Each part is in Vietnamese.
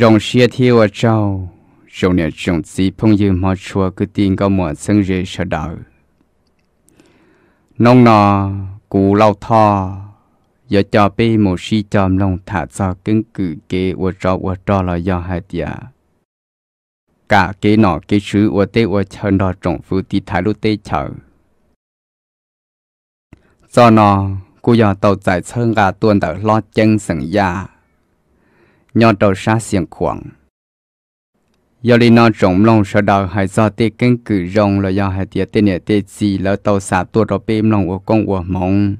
rong xia thi wa chao rong ne rong zi phong yu ma chua cứ tin có mò sân rê sợ đạo nông na cù lau tho giờ cho bê mồ si chòm lòng thả cho cứng cử kế wa cho wa cho là do hai tia cả kế nọ kế sứ wa tê wa chân đo trọng phu ti thái lu tê chở do nọ cô giờ tàu giải sơn gà tuôn đỡ lo chân sừng ya nhỏ đầu xa xiềng khoảng giờ đi nó rộng lòng sợ đầu hay do tê kinh cử rộng là do hay tê tê nè tê gì lỡ tàu xả tua đầu bêm lòng của con của mong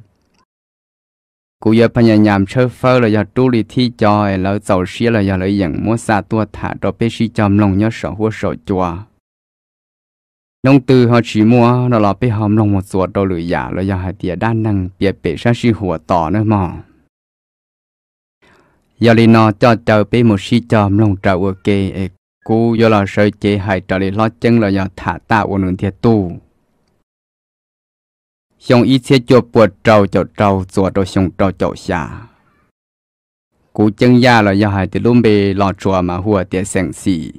cú giờ phải nhà nhàm chơi phơ là do tu lì thi cho lỡ giàu xí là do lỡ dạng mua xả tua thả đầu bê xí cho lòng nhớ sợ hua sợ chua nông từ họ chỉ mua nó là bê hòm lòng một số đồ lưỡi giả là do hay tê đa năng bịa bể xa xí hùa tỏ nữa mà giờ li nó cho chờ bị một si chòm lòng trâu ở kê e cú giờ là sợi chế hại trở lại lo chân là giờ thả tạo của nương thiệt tu xong ít xe cho bột trâu cho trâu chùa cho xong trâu cho xa cú chân ya là giờ hại thì luôn bị lò chùa mà hùa tiệt sẹn xì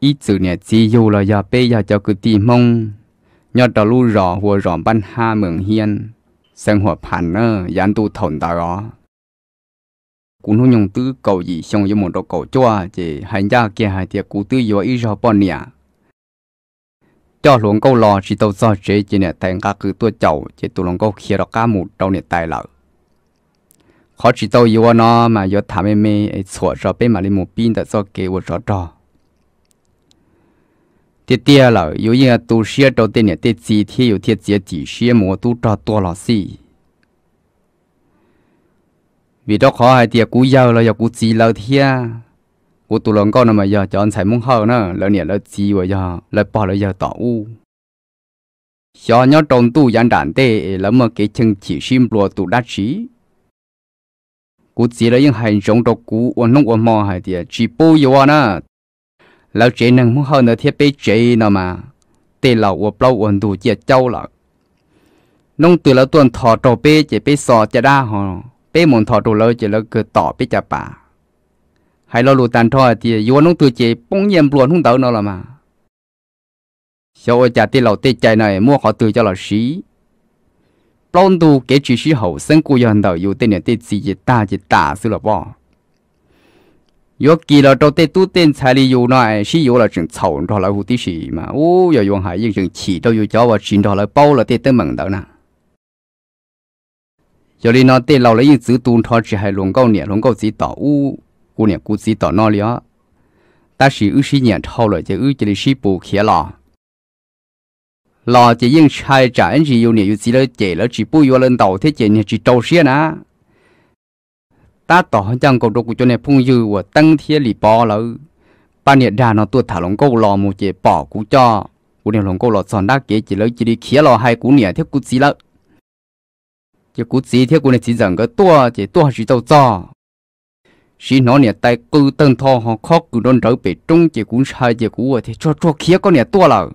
ít chữ nè chỉ yêu là giờ bây giờ cho cứ tìm mong nhớ đầu lu rõ hùa rõ ban ha mường hiền, sinh hoạt phản ơ dán tu thổn đó cũng nó nhung tư cầu gì xong với một đồ cầu cho à, chỉ hành gia kia hai tiệc cụ tư do ý cho bọn nè cho luồng câu lò chỉ tàu do chế chỉ nè thành cả cứ tua chậu chỉ tụ luồng câu khía đó cá mù đầu nè tài lợ khó chỉ tàu yêu à nó mà yêu thả mê mê ấy sửa cho bên mà lên một pin đã do kế của cho trò tiết tia lợ yêu như tu sửa đầu tiên nè tiết gì thì yêu tiết gì chỉ sửa một tu trò tua lò si vì đó khó hay tiệt à, cú giàu là giờ cú chỉ lâu thia cú tụ lòng con mà giờ chọn sai mông hờ nữa lỡ nè lỡ chỉ và giờ lỡ bỏ lỡ giờ tỏ u cho nhớ trong tu giản đàn tê lỡ mà cái chân chỉ sim lùa tụ đá chỉ cú chỉ là những hành rộng độc cú ôn nông ôn mò hay tiệt à, chỉ bù yếu nữa lỡ chế năng mông hờ nữa thiết bế chế nữa mà tê lỡ ôn bao ôn tụ chết châu lỡ nông từ là tuần thọ trò bê chế bê sò chế đa hò bé muốn thọ trụ lâu chỉ là cứ tỏ bé chả bà hay lo lù tàn thọ thì vua nông tự chế bông nhiên buồn không tao nó là mà sau ở chả tiền mua họ tự cho là sĩ plon tu kế hậu sinh cú yon đầu yêu tên này tê gì gì ta gì sư là bỏ yo kỳ là đầu tê tu tên xài li yêu nói sĩ là chừng chậu đó là hủ tí mà ô yo yon hải yêu chỉ đâu yêu cháu và chỉ đó là bao là tê tên mừng đó giờ đi nó tê lâu lấy giữ tuôn thọ chỉ hay luôn câu nhẹ luôn câu gì tỏ u u nhẹ cú gì tỏ nó liền ta chỉ ư sĩ nhẹ thâu rồi chỉ ư chỉ là sĩ bù khía lò lò chỉ yên sai trả anh chỉ yêu nhẹ yêu gì đó chỉ là chỉ bù yêu lên đầu thế chỉ nhẹ chỉ trâu xía nà ta tỏ chẳng cầu đồ của cho này phong dư và tăng thiên lì bò lỡ ba nhẹ đà nó tuột thả lòng câu lò một chỉ bỏ cú cho cú nhẹ lòng câu lò sòn đá kế chỉ lấy chỉ đi khía lò hai cú nhẹ thế cú gì lỡ chỉ cú chỉ thiếu cú này chỉ rằng cái tua chỉ tua chỉ tàu cho chỉ nó nè tay cư tân thò họ khó cư đón đỡ bị trung chỉ cú sai chỉ cú thì cho cho khía con nè tua là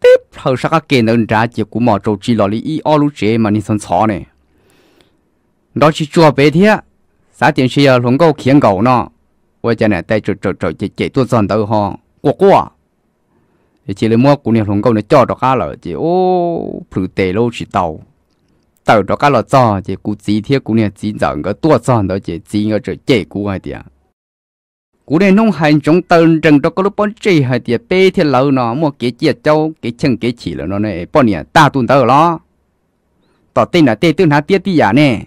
tiếp hậu sắc cái kia nên chỉ cú mò trâu chỉ lò y o lú chế mà nên sân xó nè đó chỉ chua bé thế xã tiền sĩ ở lồng câu khiến cầu nó với nè tay trâu trâu trâu chỉ chỉ tua dần họ quả chỉ lấy mua cú nè lồng câu nè cho đó cá là chỉ ô phử tề lô chỉ tàu tàu đó cá lo cho, chỉ cú chỉ thiết cú này chỉ dọn cái tua cho, đó chỉ chỉ cái chỗ chế cú hay tiệt cú này nông hành chúng tàu rừng đó có lúc bọn chế hay tiệt bê thiết lâu nó mua cái chia châu cái chân cái chỉ là nó này bọn này ta tuần tàu lo tỏ tên là tê tương há tiết tí giả nè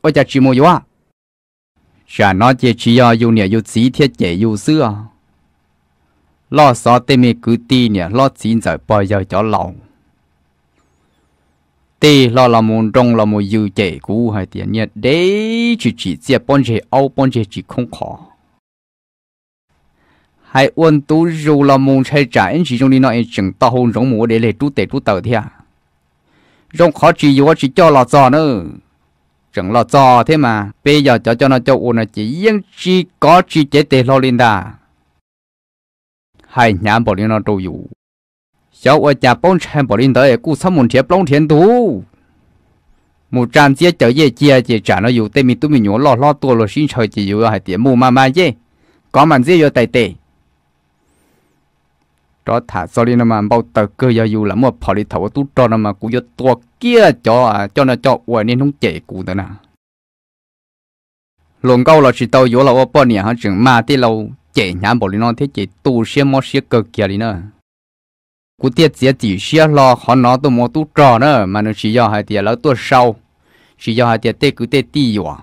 ôi chà chỉ mua gì à chả nó chỉ chỉ à yêu nè yêu chỉ thiết chế yêu xưa lo sao tê mê cứ ti nè lo chỉ giờ bao giờ cho lòng tê lo là một trong là một dư chế cũ hay tiền nhiệt để chỉ chỉ chia bọn chế ao bọn chế chỉ không khó hay ôn tú dù là một chạy trái chỉ trong đi nói chẳng tao hôn giống mùa để lấy tú tệ tú tờ thia rong khó chỉ dù chỉ cho là giò nữa chẳng là giò thế mà bây giờ cho cho nó cho ôn là chỉ riêng chỉ có chỉ chế tệ lo lên đà hay nhám bỏ đi nó đâu dù 小我家帮衬不领得，故三门天帮天多。một trăm chia chở dễ chia chỉ trả nó dù tên mình tụi mình nhổ lo lo tua lo xin trời chỉ dù là tiền mua mà mà chứ có màn dễ vô tài tệ cho thả sau nó mà bao tờ cơ giờ dù là mua phò đi thầu tu cho nó mà cũng vô tua kia cho cho nó cho uầy nên không chạy cụ nữa nè lồng câu là chỉ tàu vô là ô bao nè hả chừng mà thì lâu chạy nhà bỏ đi nó thế chỉ tu xe mò xe cơ kia đi nữa cú tiết chỉ chỉ xia lo họ nó tụ mò tụ trò nữa mà nó chỉ do hai tiệt lỡ tụ sau chỉ do hai tiệt tê cứ tê tì yo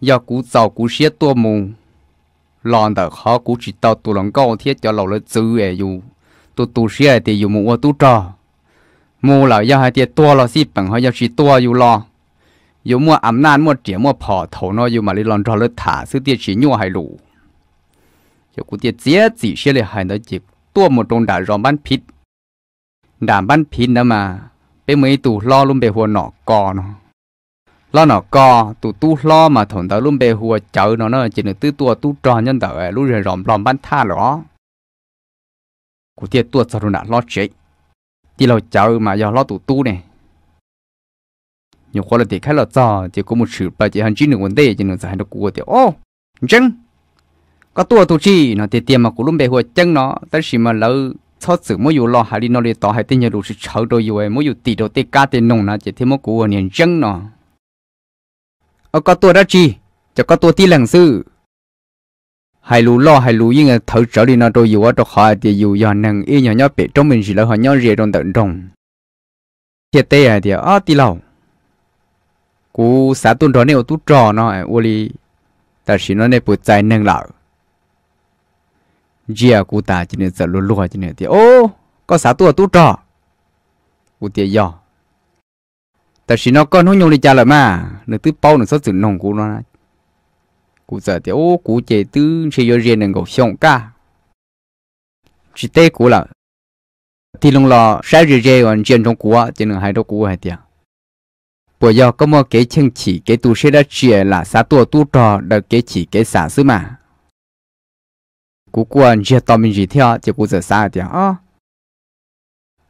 do cú giàu cú xia tụ mù lon đỡ khó cú chỉ tao tụ lòng câu thiết cho lầu lỡ dư ấy dù tụ tụ xia thì dù mù tụ trò mù là do hai tiệt tua lo xí bằng họ do chỉ tua yu lo yu mua ấm nan mua trẻ mua phò thầu nó yu mà đi lon trò lỡ thả sư tiệt chỉ nhua hai lũ yo cú tiệt chỉ chỉ xia lại hai nó chỉ ตัวหมดตรงด่ารอมบ้านพิษด่าบ้านพิษนะมาเป็นมือตู่ล่อลุ่มเบหัวหนอกกอเนาะล่อหนอกกอตู่ตู้ล่อมาถนตาลุ่มเบหัวเจอเนาะเนาะจีนตื้อตัวตู้จอนยันเต๋อลู่เรือรอมรอมบ้านท่าหรอกูเตี้ยตัวสรุนล่อเฉยที่เราเจอมาอย่าล่อตู่ตู้เนี่ย有活了得开了早，结果么吃吧，就像今年问题，就能在那过的哦，真。có tua tu chi nó thì tiền mà cũng luôn bề hồi chân nó tới khi mà lỡ cho sự mỗi dù lo hay đi nó để tỏ hay tin nhà đủ sự chờ đồ dù ấy mỗi dù tỷ đồ tê ca tiền nông nó chỉ thêm mỗi cú ở niềm chân nó ở ờ, có tua đó chi cho có tua tí lần sư hay lú lo hay lú yên là thở trở đi nó đồ dù ở đồ khỏi thì dù giờ nâng y nhỏ nhỏ bể trong mình chỉ là họ nhau rìa trong tận trong thiệt tê à thì ở tí lâu cú xã tuần đó nếu tu trò nó ấy uli ta chỉ nó nên bụt dài nâng lão giờ cụ ta chỉ nên sợ lùa lùa chỉ nên thì ô có xã tua tu trò cụ tiệt giò ta chỉ nó con hú nhung đi trả lại mà nó tứ bao nó sốt sự nồng cụ nó cụ sợ thì ô cụ chế tứ sẽ do riêng nên gầu xong cả chỉ tê cụ là thì lúc lò sai rì rì còn chuyện trong cụ chỉ nên hai đâu cụ hai tiệt bởi do có một cái chân chỉ cái tu sẽ đã chia là xã tua tu trò được cái chỉ cái xã xứ mà cú quan chia tao mình gì theo chỉ cú giờ xa thì à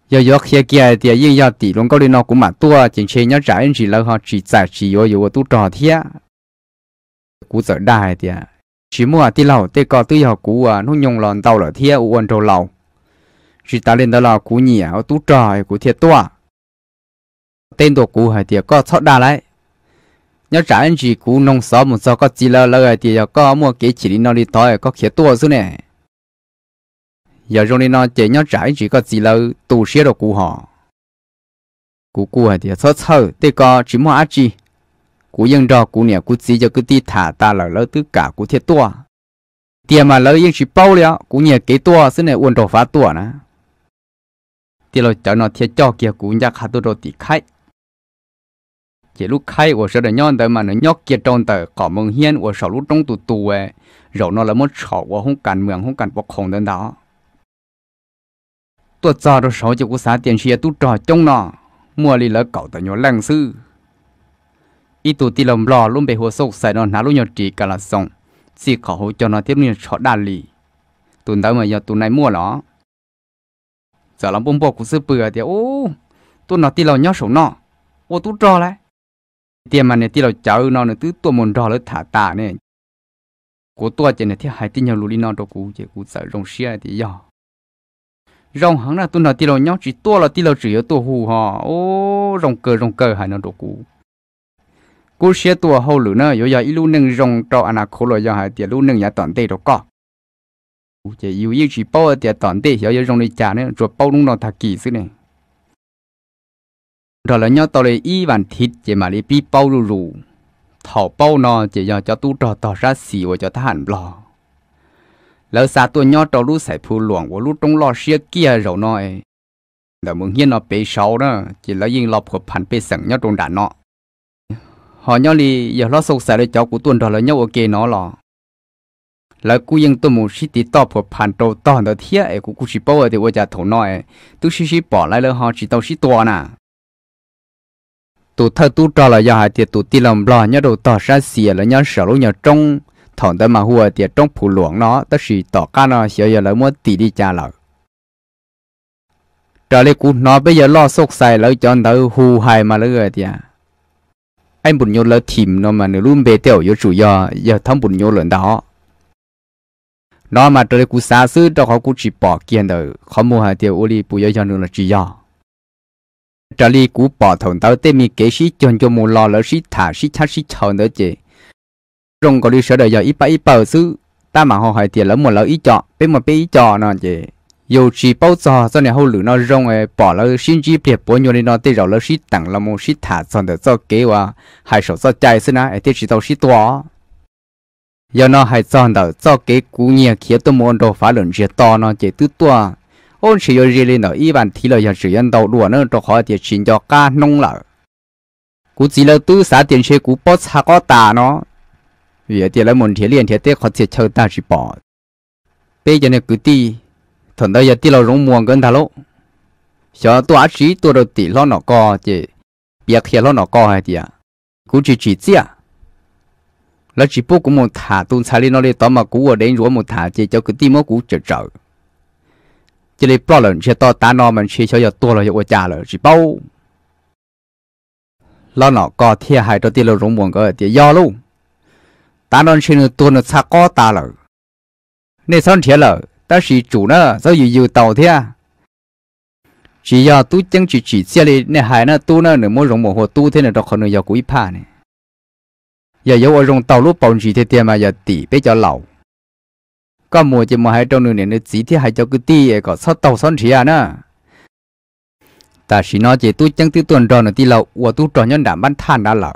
giờ giờ khi kia thì yên giờ tỷ luôn có đi nó cũng mà tua chính chế nhớ trả anh chỉ lâu họ chỉ giải chỉ yo yo tu trò thế cú giờ đại thì chỉ mua thì lâu tê có tư họ cú à nó nhung lòn tàu là thế uốn trâu lâu chỉ ta lên đó là cú nhỉ tu trò cú thiệt tua tên tổ cú hay thì có thoát đà lại nhớ trả anh chị cú nông xóm một sao có chỉ lơ lơ thì giờ có mua kế chỉ đi nó đi thôi có khía tua xuống này giờ rồi đi nó chỉ nhớ trả anh chị có chỉ lơ tù xía đồ cú họ cú cú thì sơ sơ tê có chỉ mua ăn chị cú yên đó cú nè cú chỉ cho cứ đi thả ta lỡ lỡ tất cả cú thiệt tua tiền mà lỡ yên chỉ bao liệu cú nhẹ kế tua xuống này uốn đồ phá tua nè thì rồi cháu nó thiệt cho kia cú nhắc hạt tua đồ tỉ khách chỉ lúc khai của sợ để nhon tới mà nó nhóc kia tròn tới có mừng hiên của sợ lúc trong tù tù ấy rồi nó là một sợ của không cần mường không cần bọc khổng đến đó tôi cho rồi sợ cho của xã tiền xe tu trò trong nó mua đi lỡ cậu tới nhỏ lăng sư ít tù tì lầm lò luôn bị hồ sốc xài nó nã luôn nhỏ trị cả là xong chỉ khẩu hồ cho nó tiếp nhiên sợ đà lì tụi đã mà giờ tụi này mua nó giờ làm bông bọc của sư bừa thì ô tụi nó tì lò nhóc sổ nó ô tụi trò lại tiền mà này tiền là cháu nó nữa tứ tua mồn rò nó thả tả này của tua chỉ này thì hai tiền nhau lùi nó đâu cú chỉ cú sợ rong xia thì do rong hắn là tôi nói tiền là nhau chỉ tua là tiền là chỉ ở tua hù họ ô rong cờ rong cờ hai nó đâu cú cú xia tua hậu lử nữa rồi giờ ít lú nâng rong cho anh à khổ rồi giờ hai tiền lú nâng nhà toàn tê đâu có chỉ yêu yêu chỉ bao tiền toàn tê giờ giờ rong đi trả nữa rồi bao lúc nó thà kỳ xí này rồi là nhau tao lấy y vạn thịt chỉ mà lấy bi bao rù rù thảo bao nó chỉ do cho tu trò tỏ ra xì và cho ta hẳn lỡ xa tu nhau tao lú sải phù luồng và lú trong lò xia kia rồi nói là muốn hiên nó bể sáu đó chỉ là yên lọc hợp hẳn bể sẵn nhau trong đàn nó họ nhau lì giờ lo sâu sải lấy cháu của tuần rồi là nhau ok nó lo, là cú yên tu muốn xí tí tao phổ phản đầu tao nó thiết ấy cú cú chỉ bảo thì tôi trả thầu nói tu xí xí bỏ lại lỡ họ chỉ tao xí to nà tụ thơ tu trò là do hai tiệt tụ ti lòng lo nhớ đồ tỏ ra xìa là nhớ sở lúc nhớ trong thằng tới mà hùa tiệt trong phù luồng nó tất sĩ tỏ ca nó sợ giờ là muốn tì đi cha lợ trở lại cụ nó bây giờ lo sốt xài lỡ cho anh tới hù hài mà lỡ rồi tiệt anh bụt nhô lỡ thìm nó mà nửa luôn bề tiểu vô chủ do giờ thấm bụt nhô lỡ đó nó mà trở lại cụ xa xứ cho họ cụ chỉ bỏ kiên đời khó mua hai tiệt ô li bù giờ cho nữa là chỉ do trở đi cú bỏ thằng tao tên mi kế sĩ chọn cho mù lò lỡ sĩ thả sĩ chát sĩ chờ nữa chị rong có đi sợ đời giờ ít ba ít bờ ta mà họ hỏi tiền lỡ một lỡ ít chọn bên một bên ít chọn nè chị dù chỉ bao giờ sau này hậu lử nó rong ấy bỏ lỡ xin chỉ đẹp bốn nhiêu nó tê rồi lỡ sĩ tặng là một sĩ thả xong được cho kế và hai số cho chạy xứ na ấy tê chỉ tao sĩ to giờ nó hai xong được cho kế cú nhiều kia tôi muốn đồ phá luận chỉ to nó chỉ to ôn chỉ yêu gì lên đó ý bạn thì là chỉ yên đầu đùa nó cho họ thì chỉ cho cá nông lợ cú chỉ là tu xã tiền xe cú bớt xa có tà nó vì tiền là muốn thiệt liền thiệt tiếc họ chỉ chơi ta chỉ bỏ bây giờ này cứ đi thằng đó giờ đi là rong muôn gần thà lỗ sợ tôi ác chỉ tôi đầu tỷ lo nó co chứ biết khi lo nó co hay gì à cú chỉ chỉ gì à là chỉ bố cũng muốn thả tuôn xài lên nó lên tóm mà cú ở đến rồi muốn thả chứ cho cứ đi mà cú chờ chờ 这里不冷，这到大脑们吃小要多了就我家了，是包。老脑高铁还着地了容蒙个的腰路，大脑吃了多了差高大了，那上铁了，但是主呢早有有倒的。chỉ do tu chân chỉ chỉ xe li nè hai nè tu nè nửa mỗi rộng một hồ tu thế nè đó còn nửa giờ cuối pa nè giờ giờ ở rộng tàu lúc chỉ thế tiền mà giờ tỷ cho lẩu có mùa chỉ mà hai trong nửa nè chỉ thì hai cho cứ ti có sáu tàu sáu chỉ nữa. ta chỉ nói chỉ tôi chẳng tư tuần rồi nữa thì lâu và tôi tròn nhân đảm bán than đã lâu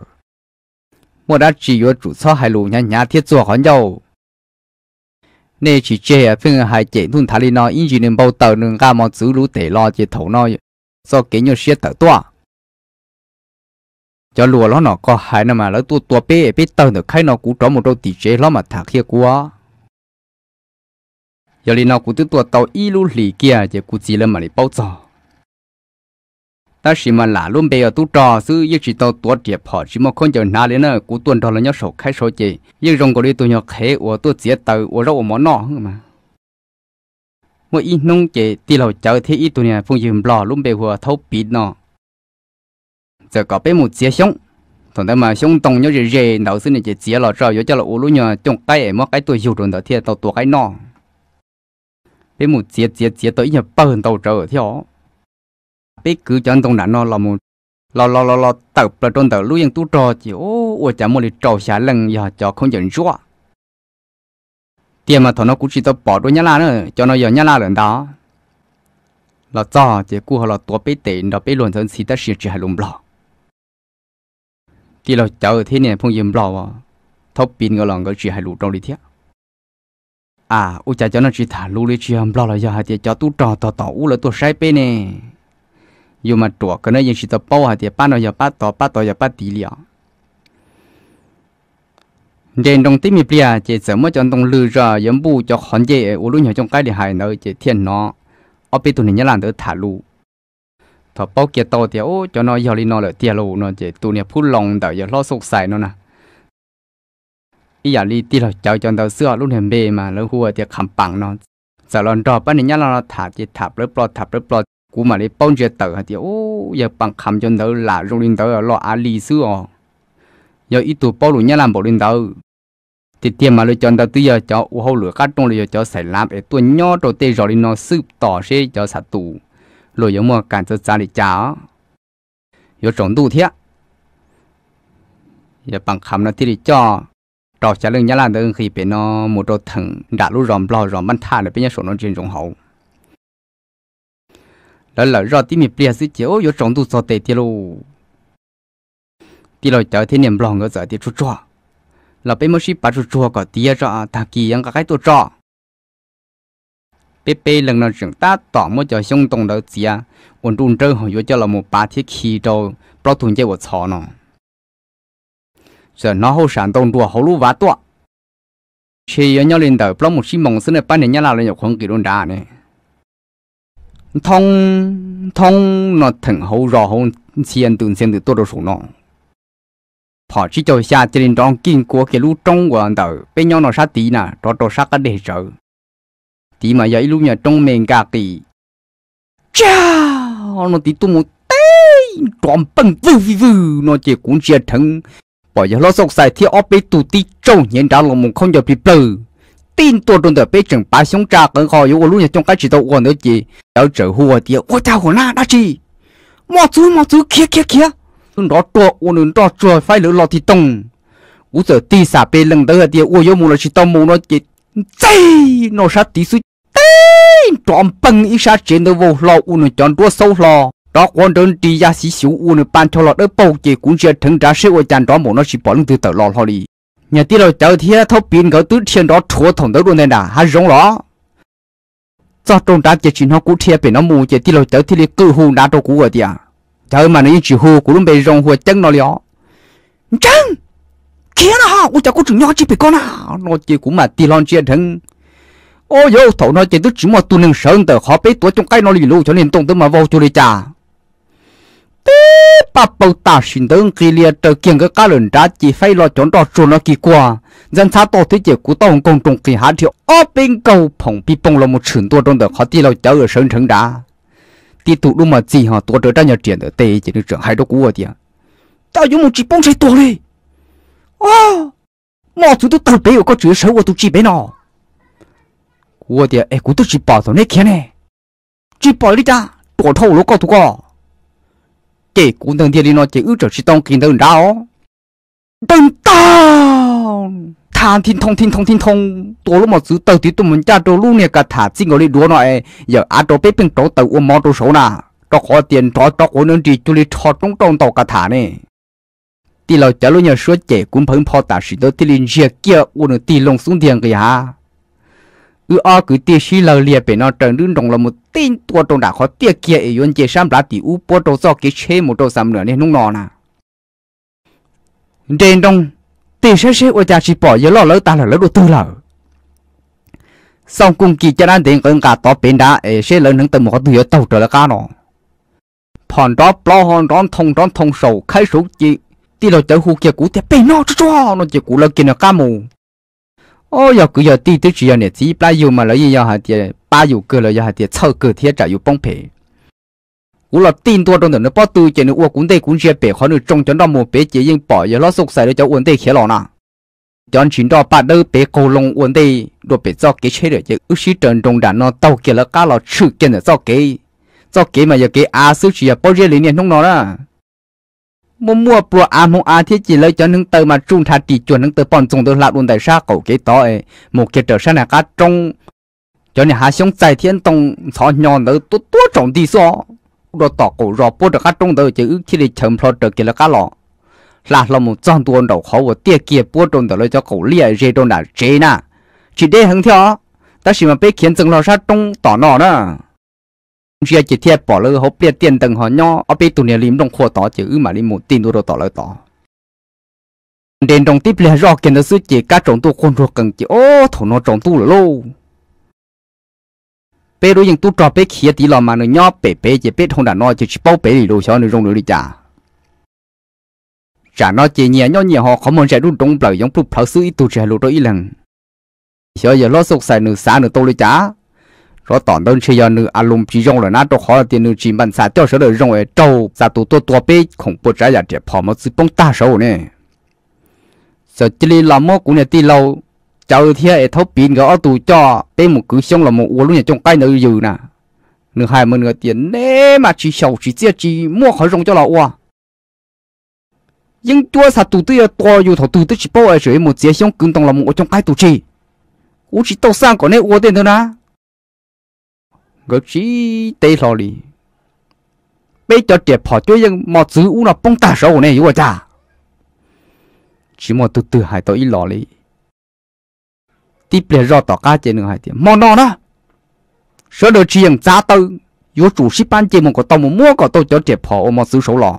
một đã chỉ có chủ sót hai lù nhà nhà thiết chùa con dâu Nên chỉ chê à phương hai chế thun thà li nó in gì nên bao tờ nương ga mong giữ lũ tể lo chỉ thấu nó do kế nhau xiết tờ toa cho lùa nó nó có hai năm mà lỡ tua tua bê bê tờ được khai nó cũng tró một đôi tỷ chế lo mà thà kia quá giờ li nào cũng tự tuột tàu y lu lì kia giờ cũng chỉ là mà li bao giờ ta chỉ mà là luôn bây giờ tu trò sư yêu chỉ tàu tuột địa phò chỉ mà không giờ nào lên nữa cũng tuần đó là nhớ sổ khai sổ gì nhưng rồng của đi tu nhớ khé của tu chỉ tàu của rau món nọ mà mỗi ít nông chế thì lâu chờ thế ít tu nhà phong dìm lò luôn bây giờ thấu bít nọ giờ có bé một chia sống thằng ta mà sống tông nhớ rề rề đầu sư này chỉ chia lò trò nhớ cho là ủ luôn nhớ trong cái mà cái tuổi dù rồi đó thì tàu tuột cái nọ bé một chia chia chia tới nhà bờn tàu thì theo bé cứ cho anh tông đã nó là một lo lo lo lo tập là trong tờ lưu yên tu trò chỉ ô ô chả một lì trò xả lần giờ cho không nhận rõ tiền mà thằng nó cũng chỉ tao bỏ đôi nhá la nữa cho nó giờ nhá la lần đó là cho chỉ cú họ là tua bé tiền đó bé luôn thân xí ta xí chỉ hay lùm lò thì là chờ thế này phong yếm lò à. thóc pin cái lòng cái chỉ hay lù trong đi thiệt à u cha cho nó chỉ thả lu lấy chỉ hầm lo là do hai cho tu trò tò tò u là tu sai bên nè dù mà trọ cái nó ยัง chỉ tao bao hai tiệt ba nó giờ ba tò ba tò giờ ba tỷ liọ đèn đồng tí mi bia à, chỉ sớm mới chọn đồng lư ra yếm bu cho khẩn dễ u lu nhỏ trong cái để hại nó chỉ thiên nó ở bên tụi này nhà làm tới thả lu thọ bao kia to thì ô cho nó giờ đi nó lại tiệt lu nó chỉ tụi này phun lòng đợi giờ lo sụp xài nó nè ý đi đi rồi cháu chọn tàu xưa lúc hiện bề mà lâu hùa thì khẩm bằng nó giờ lần đó bên này nhá là thả chỉ thả lớp lo thả lớp lo cú mà đi bông chuyện tờ thì ô giờ bằng khẩm chọn tàu là rung lên tàu lo á lì xưa giờ ít bao luôn nhá làm bộ lên tàu thì tiền mà lựa chọn tàu bây giờ cháu u hậu lửa cắt trong lựa cháu xảy làm để tôi nhỏ đầu tiên rồi nó sư tỏ sẽ cháu sạt tù lựa giống mà cản cho gia đình cháu giờ trồng đủ thiệt giờ bằng khẩm nó thì đi cho trò trả lời nhà là đơn khi bên nó một trò thằng đã lúc ròm lo ròm bắn tha để bên nhà sổ nó trên rộng hậu đó là do tí mì bia sứ chéo vô trong tu sọ tệ tiệt lô tí lo chở thế niệm lòng ở giờ thì chú trò là bên mới ship bà chú trò có tía rõ ta kỳ ăn cái tu trò bé bé lần nào chúng ta tỏ một cho xung động đầu chia ổn trung chơi hồi vô cho là một bà thiết khí trâu bao thùng chơi của chó nó giờ nó hậu sản tồn đùa hậu lũ vá tua chỉ ở nhau lên đầu plong một xí mông xin này ban này nhau là lên nhập khoảng kỳ đôn đá này thông thông nó thằng hậu rõ hậu xiên tường xiên từ tôi đồ số nó họ chỉ cho xa linh trong kinh của cái lũ trong của anh đầu bên nhau nó sát tí nà, đó đó sát cái đề trợ tí mà giờ lũ nhà trong mình cả kỳ chao nó tí tôi một té tròn bằng vư vư vư nó chỉ cũng chia thằng bỏ giờ lo sốc sai thì ở bên tụ tì trâu nhận ra lòng mông không giờ bị bự tin tôi trong được bên trường ba xuống trà cần khó yếu luôn nhà trong cái chỉ đầu của nữa chị ở trở hùa thì ôi tao hồn na đã chị mò chú mò chú kia kia kia nhưng đó trò ôn nên đó trò phải lỡ lo thì tông u giờ ti xả bên lưng đó thì ôi yếu mù là chỉ tông mù nó chị chay nó sát tí suy tên tròn bằng ít sát trên đầu vô lo ôn nên chọn đua sâu lo đó quan đơn đi ra xí xíu u nữa ban cho lọt ở bầu chỉ cũng sẽ thằng trả sẽ ở chăn đó một nó chỉ bỏ lưng từ từ lọt họ đi nhà tí rồi cháu thì thâu pin cái tứ thiên đó chúa thằng đó luôn này đã há giống đó cho trong đá chỉ chuyện họ cũng thiệt bị nó mù chỉ tí rồi cháu thì cứ hù đá đâu cũng ở đi à cháu mà nó chỉ hù cũng bị rong hù chân nó lió chân kia nó hả u cháu cũng chừng nhau chỉ bị con à nó chỉ cũng mà tí lon chuyện thằng ôi yo thầu nó chỉ tứ chỉ mà tu nương sơn tờ họ biết tuổi trong cái nó lì luôn cho nên tông tứ mà vô cho đi chả bà bầu ta xin đơn kỳ lia trở kiện cái cá lớn đá chỉ phải lo chọn đó chuồn nó kỳ qua dân xã tổ thế giới của tông công trung kỳ hạ thiệu ở bên cầu phòng bị bông là một chuyện tua trong đó họ đi lo cháu ở sân sân đá đi tụ đúng mà gì hả tua trở ra nhà tiền ở tây chỉ được trưởng hai đó của tiền tao dùng một chỉ bông sai tua đi à mà thứ tôi tao bé có chữ xấu của tôi chỉ bé nào, của tiền em cũng tôi chỉ bảo tao này kia này chỉ bảo đi ta tổ thâu lỗ cao tôi có chỉ cũng thường thiên đi nó chỉ ước trở chỉ tông kinh thường đau tông tao than thiên thông thiên thông thiên thông tôi lúc mà giữ tàu thì tụi mình cha tôi lúc này cả thả xin gọi đi đùa nói giờ ăn tôi biết bên chỗ tàu ôm món tôi số nào cho khó tiền cho cho cố nâng gì chú đi cho trong trong tàu cả thả nè thì là chả lúc nhà số trẻ cũng phấn phó tả sĩ đó thì liền kia ôn được thì xuống tiền kìa ư o ờ, cứ tia xí lờ liệt bên nó trần đứng trong là một tin tua trong đã khó tia kia ấy yon chế sam lá thì u bỏ trong so cái chế một trong sam nữa nên nung nọ nà trên trong tia sẽ sẽ ở nhà chỉ bỏ giờ lo lỡ ta là lỡ đồ tư lỡ xong cùng kỳ cho nên tiền cần cả tỏ bên đã ấy xe lớn những từ một thứ tàu trở lại cá nọ phòn đó lo hòn đó thông đó thông sầu khai số chi tí lo chở hù kia cũ thì bên nó cho nó chỉ cũ là kia nó cả mù ô giờ cứ giờ chỉ giờ này chỉ ba yêu mà lấy giờ hạt tiền ba yêu cơ lấy giờ hạt tiền sau cơ thiết trả yêu bông phe u là tin tua trong đó tư chỉ nó u cũng tây cũng chia bể nó trong chốn một bể chỉ riêng bỏ giờ nó sụp xài để cho uốn tây khía lò nà chọn đó bắt đầu bể cầu lông uốn tây rồi bể do cái chế được chứ ước sĩ trần trong nó tàu kia là cá lò chữ kia là do cái do cái mà giờ cái à sứ chỉ là bao nhiêu lý niệm không nó mua mua bùa à hung à thiết chỉ lấy cho những tờ mà trung thà chỉ chuẩn những tờ bọn chúng tôi là luôn tại sao cậu cái đó ấy một cái trở sang là cá trong cho nên hạ xuống tại thiên tông thọ nhỏ nữa tốt tốt trọng đi so đó tỏ cổ rò bố được cá trong tờ chứ khi đi chấm phật trở cái là cá lọ là là một trang tuần đầu khó của tiệt kia bố trong tờ lấy cho cậu lìa rê trong là rê nà chỉ để hứng theo ta chỉ mà bé khiến dừng lo sát trong tỏ nọ đó giờ chỉ thiệt bỏ lỡ họ biết tiền từng họ nho ở bên tụi này lim đồng khoa tỏ chữ mà lim một tin đồ tỏ lời tỏ đến trong tiếp là do kiến thức sư chỉ các trọng tu quân ruột cần chỉ ô thổ nó trọng tu là lô bé đối những tu trò bé khía tí lò mà nó nho bé bé chỉ biết không đã nói chỉ bao bé đi đồ cho nó rong được đi chả chả nó chỉ nhẹ nho nhẹ họ không muốn giải rút đông bởi giống tu pháo sư ít tu trẻ lô đó ít lần giờ giờ lo sục sài nửa xa nửa tô đi chả rồi tỏn đâu chơi giờ nữ lùng chỉ dùng rồi nát đâu khó là tiền nữ chỉ bàn xả tiêu sở rồi dùng ấy châu giả tụ tua tua bê không bớt trái giả trẻ phò mất sự bông ta sầu nè giờ chỉ li làm mốt cũng là ti lâu cháu thì ấy thấu pin gõ tụ cho bê một cứ xong là một uống luôn nhà trong cái nữ dừ nè nữ hai mươi người tiền nè mà chỉ sầu chỉ chia chỉ mua khỏi dùng cho là uống nhưng chúa sao tụ tư to dù thầu tụ tư chỉ bao ai rồi một chế xong cứng tông là một trong cái tụ chỉ cũng chỉ tàu sang còn nè uống tiền thôi na ngờ chỉ tê lo lì bây giờ trẻ họ chơi những mò chữ u là bông ta sầu này yêu cha chỉ mò từ từ hai tôi ít lì tí bề rõ tỏ cá chơi nữa hai tiền mò nó đó sợ được chỉ những giá tư yêu chủ ship bán chơi một cái tàu một mua cái tôi cho trẻ họ mò chữ sầu lò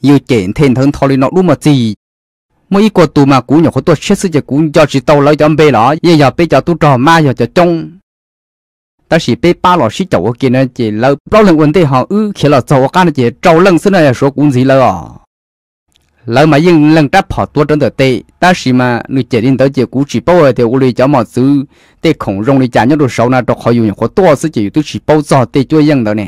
yêu chuyện thiên thân thôi nó luôn mà gì mỗi cái tụ mà cũ nhỏ của tôi chết sự cho cũ cho chỉ tàu lấy cho ông bê lọ giờ giờ bây giờ tôi trò ma giờ cho trông 但是被巴老师找给呢，这老老人问的哈，呃，去了早干的这招人是那说工资了啊。老嘛用人家跑多真的对，但是嘛，你决定到这股市包的屋里叫嘛走，对空中的家鸟都少那都好用，或多是就都是包早对就样的呢。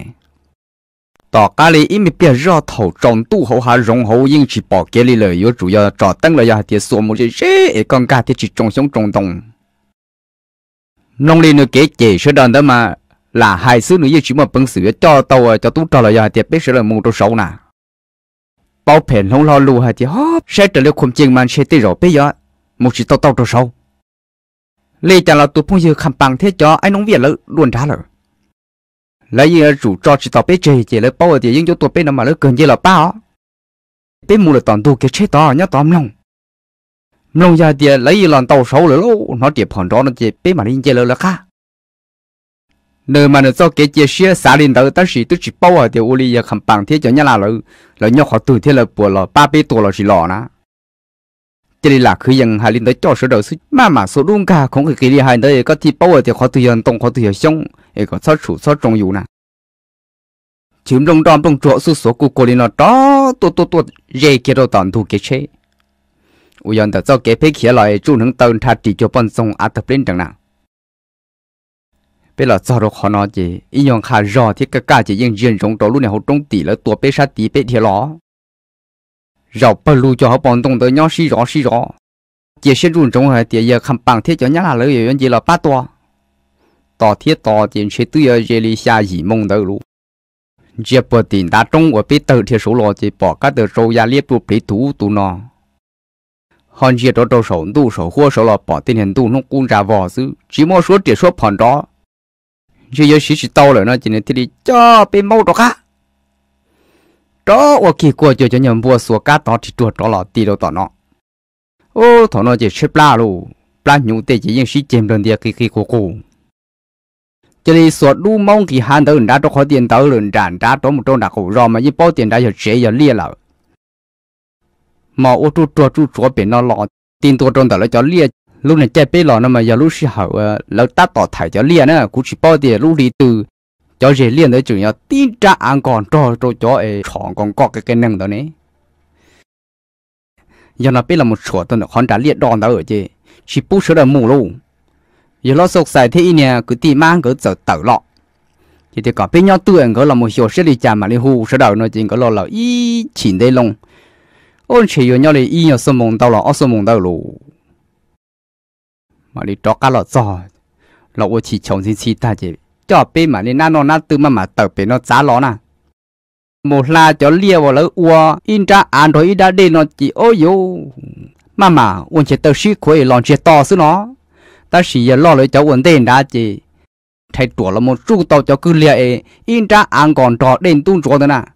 大家里因为别热头长度好还容好用是包给你了，有主要找灯了呀，这树木这热，刚刚的是中雄中东。nông lên nó kể chế sơ đơn đó mà là hai xứ nữa chỉ mà bằng sửa cho tàu cho tú cho là giờ tiệp biết sửa là mông trâu sâu nè bảo phèn không lo lù hai thì hóp sẽ trở lại khum chiên man sẽ tê rồi bây giờ một chỉ tàu tàu trâu sâu lấy chả là tôi phong dư khăm bằng thế cho anh nông việt lỡ luôn đá lỡ lấy gì rủ cho chỉ tàu biết chê chỉ lấy bảo thì những chỗ tôi bên nào mà lỡ cần gì là bao bên mua là toàn đồ cái chế to nhá tóm lòng nông gia lấy lần tàu sâu rồi lô nó chỉ phòng đó nó chỉ bé mà linh chơi lơ là khác nơi mà nó cho cái chia xe xã liên tới tất chỉ tức chỉ bao ở tiểu uli giờ không bằng thế cho nhà là lỡ lỡ nhau họ từ thế là bùa lỡ ba bê tuổi lỡ chỉ lò nè chỉ là cứ dân hai linh tới cho số đầu sức mà mà số luôn cả không cái kia hai tới có thì bao ở tiểu họ từ dân tông họ từ dân sống ấy có sát chủ sát trong dù nè chúng trong trong trong chỗ số số của cô liên nó đó tôi tôi tôi dễ kia đâu tận thu cái chế อุยอนแต่เจ้าเก็บเพเขียลอยจู่หนึ่งเตินทัดจีจวปนทรงอัตเปลินจังนังเป็นหลอดจอรคอนอจีอียองคารอที่กะกาจะยังเยือนรงตัวลู่ในหัวตรงตีแล้วตัวเปชาตีเปเทียล้อเราเปลูจะเขาปอนตรงเตยย่อซีรอซีรอเจียเส้นรุ่นจงเหรอเตียเยอะคำปังเทียจะย่าละเลยอย่างจีเราป้าตัวต่อเทียต่อเจียนเชตุยเจลิชาหีมงเตอรู้เจียปวดตีนตาจงว่าไปเตอเทียสูรอจีปอกก็เตอโรยาเลียบรูปปริถูตูนอ hòn chia cho trâu sầu tu sầu khua sầu lọ bỏ tiền hình tu nó cũng ra vò xứ chỉ mua số tiền số phần đó chỉ giờ chỉ chỉ tao rồi nó chỉ nên thiết đi cho bên mau đó cả đó ở kỳ qua cho cho nhầm vua số cá đó thì chuột đó là tì đâu tao nó ô thằng nó chỉ xếp la luôn la nhung tê chỉ những sĩ chém đơn địa kỳ kỳ cô cô cho nên sủa đu mong kỳ hàn tới đã cho khó tiền tới lần tràn đã đó một trâu đặc cổ rồi mà như bao tiền đã giờ chế giờ lia lại mà ô chú chúa chú chúa biển nó lọ tin tôi trong đó là cho lia lúc này chạy bê lọ nó mà giờ lúc xí hậu là ta tỏ thải cho lia nữa cũng chỉ bao tiền lúc đi từ cho dễ liền đấy chủ yếu tin trả ăn còn cho cho cho ấy chọn còn có cái cái năng đó nè, giờ nó biết là một chỗ tôi nó còn trả liệt đòn đó ở chứ chỉ bút sửa là mù luôn giờ nó sốc xài thế nè cứ tìm mang cứ giờ tẩu lọ thì thì có bên nhau tưởng có là một chỗ sẽ đi chạm mà đi hù sửa đầu nó chỉ có lo là ý chỉ đây luôn ôn chỉ yêu nhau thì y nhau sớm mong đau là ớt sớm mong đau luôn mà đi trọ cá lọt giò lọt ôn chỉ chồng xin chỉ ta chứ cho bé mà đi na nó na từ mà mà tờ bé nó giá ló na một là cho lia vào lỡ ua in ra ăn rồi đã đi nó chỉ ôi yo mà mà ôn chỉ tờ sĩ khối lòng chỉ to xứ nó ta chỉ giờ lo lấy cháu ổn định đã chứ thay đổi là một chút tàu cho cứ lia ấy in ra ăn còn trò đến tung trò thế nào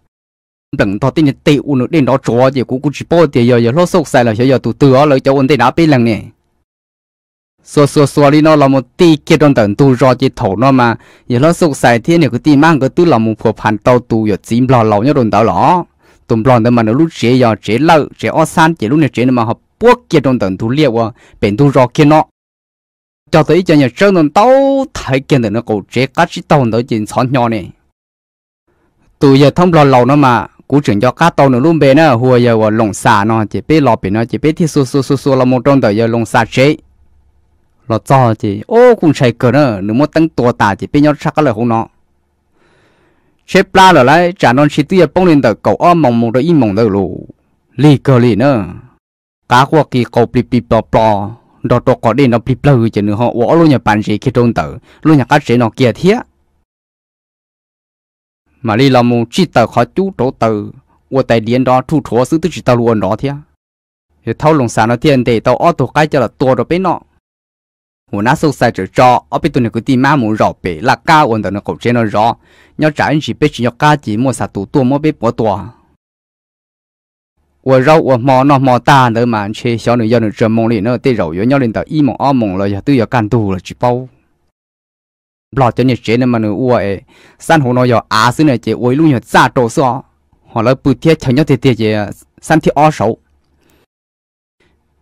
lần tao tin là tiêu nữa đến đó chó thì cũng cũng chỉ bỏ tiền giờ giờ lót sốc xài là giờ giờ tụt tựa lời cho ổn định áp bên lần nè xua xua xua đi nó là một tí kia trong tận tu rồi chỉ thổ nó mà giờ lót sốc xài thì này cái tí mang cái tu là một phổ phản tàu tu giờ chìm lò lò nhớ đồn tao lỏ tụm lò nữa mà nó lúc chế giờ chế lâu chế o san chế lúc này chế mà họ buộc kia trong tận tu liệt quá à. bên tu rồi kia nó cho tới cho nhà sơn nó tao thấy kia nó cổ chế cắt chỉ tàu nó chỉ xóa nhỏ nè tụi giờ thông lò lò nó mà cú chuyển cho cá tàu nó luôn bề nữa hùa giờ vào lồng xà nó chỉ biết lò bể nó chỉ biết thì su su su su là một trong tàu giờ lồng xà chế lò cho chỉ ô cũng chạy cờ nữa nếu muốn tăng tua tà chỉ biết nhau sắc cái lời không nó chế pla rồi lại trả non chỉ tiêu bông lên tàu cầu ôm mong mong rồi im mong rồi lù lì cờ lì nữa cá qua kỳ cầu bì bì bò bò đó đó có đi nó bì bơ chứ nữa họ ủa luôn nhà bàn chỉ khi trôn tàu luôn nhà cá chế nó kia thiết mà đi làm một chỉ tờ khó chú trổ tờ và tại điện đó thu chúa sự tức chỉ tao luôn đó thế thì thâu lồng sản nó tiền để tao ô tô cái cho là to rồi bên nọ hồ na sâu sai chữ cho ở bên tụi này cứ tìm má muốn rõ bể là ca ổn tao nó cũng trên nó rõ nhớ trả anh chỉ biết chỉ nhớ ca chỉ mua sạt tủ tua mua biết bỏ tua và rau và mò nó mò ta nữa mà anh chơi xóa nữa giờ nữa trầm mông lên nữa tê rau nhớ lên tao im mông o mông rồi giờ tôi giờ can tù là chỉ bao lọ cho nhiệt chế nên mà nó uể san hồ nó giờ à xí này chế uể luôn giờ ra trổ xó họ là bự thiết chẳng nhau thiết thiết chế san thiết ó xấu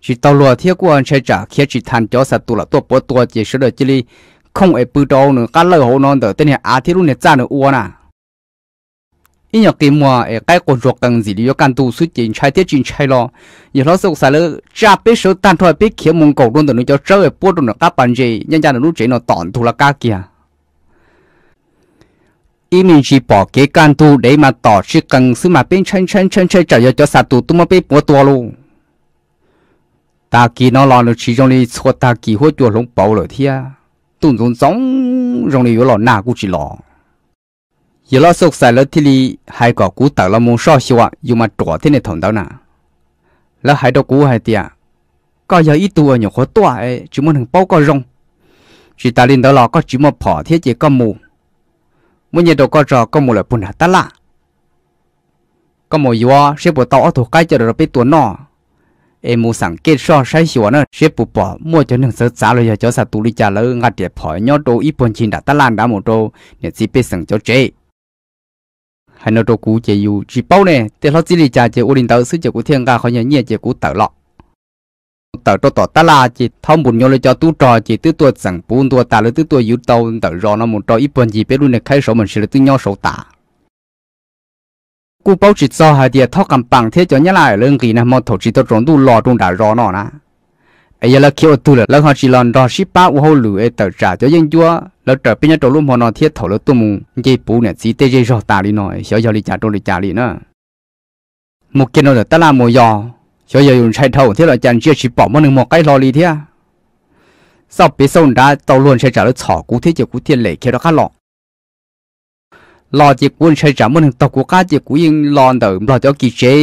chỉ tàu lúa thiết của anh sẽ trả khi chỉ thành cho sạch tụ là tua bỏ tua chế sửa được chỉ li không ai bự đâu nữa cá lợn hồ nó đỡ tên này à thiết luôn này ra nữa uể nà ý nhở kỳ mùa ấy cái con ruột cần gì đi cần can tu suy chính trái thiết chính trái lo giờ nó sốc xài lỡ cha biết số tan thôi biết khiếm mông cổ luôn từ nó cho chơi bỏ tụi nó cá bàn gì nhân gia nó lúc chế nó tỏn thu là cá kìa ý chỉ bỏ cái can tu để mà tỏ sự cần sự mà bên chân chân chân chân trở cho sát tu tôi mà bên bỏ tua luôn ta kỳ nó lo nó chỉ trong đi ta kỳ hốt chuột lông bầu rồi thia tụn tụn giống trong đi yếu lò nà cũng chỉ lò giờ lo sốc xài lỡ thì li hai cỏ cú tạo lo muốn so xíu à dù mà trỏ thế này thằng đó nà lỡ hai đầu cú hai tia có giờ ít tua nhiều khó tua ấy chỉ muốn thằng bao có rong chỉ ta lên đó lò có chỉ một phỏ thế chỉ có mù mỗi nhiệt độ có trò có một loại bún hạt ta lạ có một yếu sẽ bộ tao thuộc cái chợ được biết tuần nọ em mua sẵn kết so sai xíu nữa sẽ bộ bỏ mua cho những sợ giá rồi cho sa tu đi trả lỡ ngắt để hỏi nhau đồ ít bún chín đã ta lan đã một đồ để chỉ biết sẵn cho chế hay nó đồ cũ chỉ dù chỉ bao nè để nó chỉ đi trả chế ổn định tới sự chế của thiên ca khỏi nhớ nhẹ chế của tờ lọ tờ cho tỏ ta là chỉ thông bùn nhau lên cho tu trò chỉ tứ tua chẳng bùn tua ta lấy tứ tua yếu tàu tờ rò nó một trò ít bần gì biết luôn này khai sổ mình sẽ là tư nhau sổ tả cú bảo chỉ cho hai địa thóc cầm bằng thế cho nhớ lại lương kỳ nè mò thổ chỉ tao trốn tu lò trong đã rò nó nè ấy là kêu tu là lỡ họ chỉ lòn rò ship ba u hô lử ấy tờ trả cho dân chúa lỡ trở bên nhà trộn luôn họ nó thiết thổ lỡ tu mù dây bù nè chỉ tê dây rò ta đi nói xéo giờ đi trả trộn đi trả đi nữa một kia nó là ta là mùa giò cho giờ dùng chạy thầu thế là chẳng chưa chỉ bỏ một mất một cái lo lì thế à sau bị xong đã tàu luôn chạy trả lời thọ cú thế chỉ cú tiền lệ kia đó khá lọ lọ chỉ quân chạy trả một mất tàu cú cá chỉ cú yên lọ đỡ lọ cho kỳ chế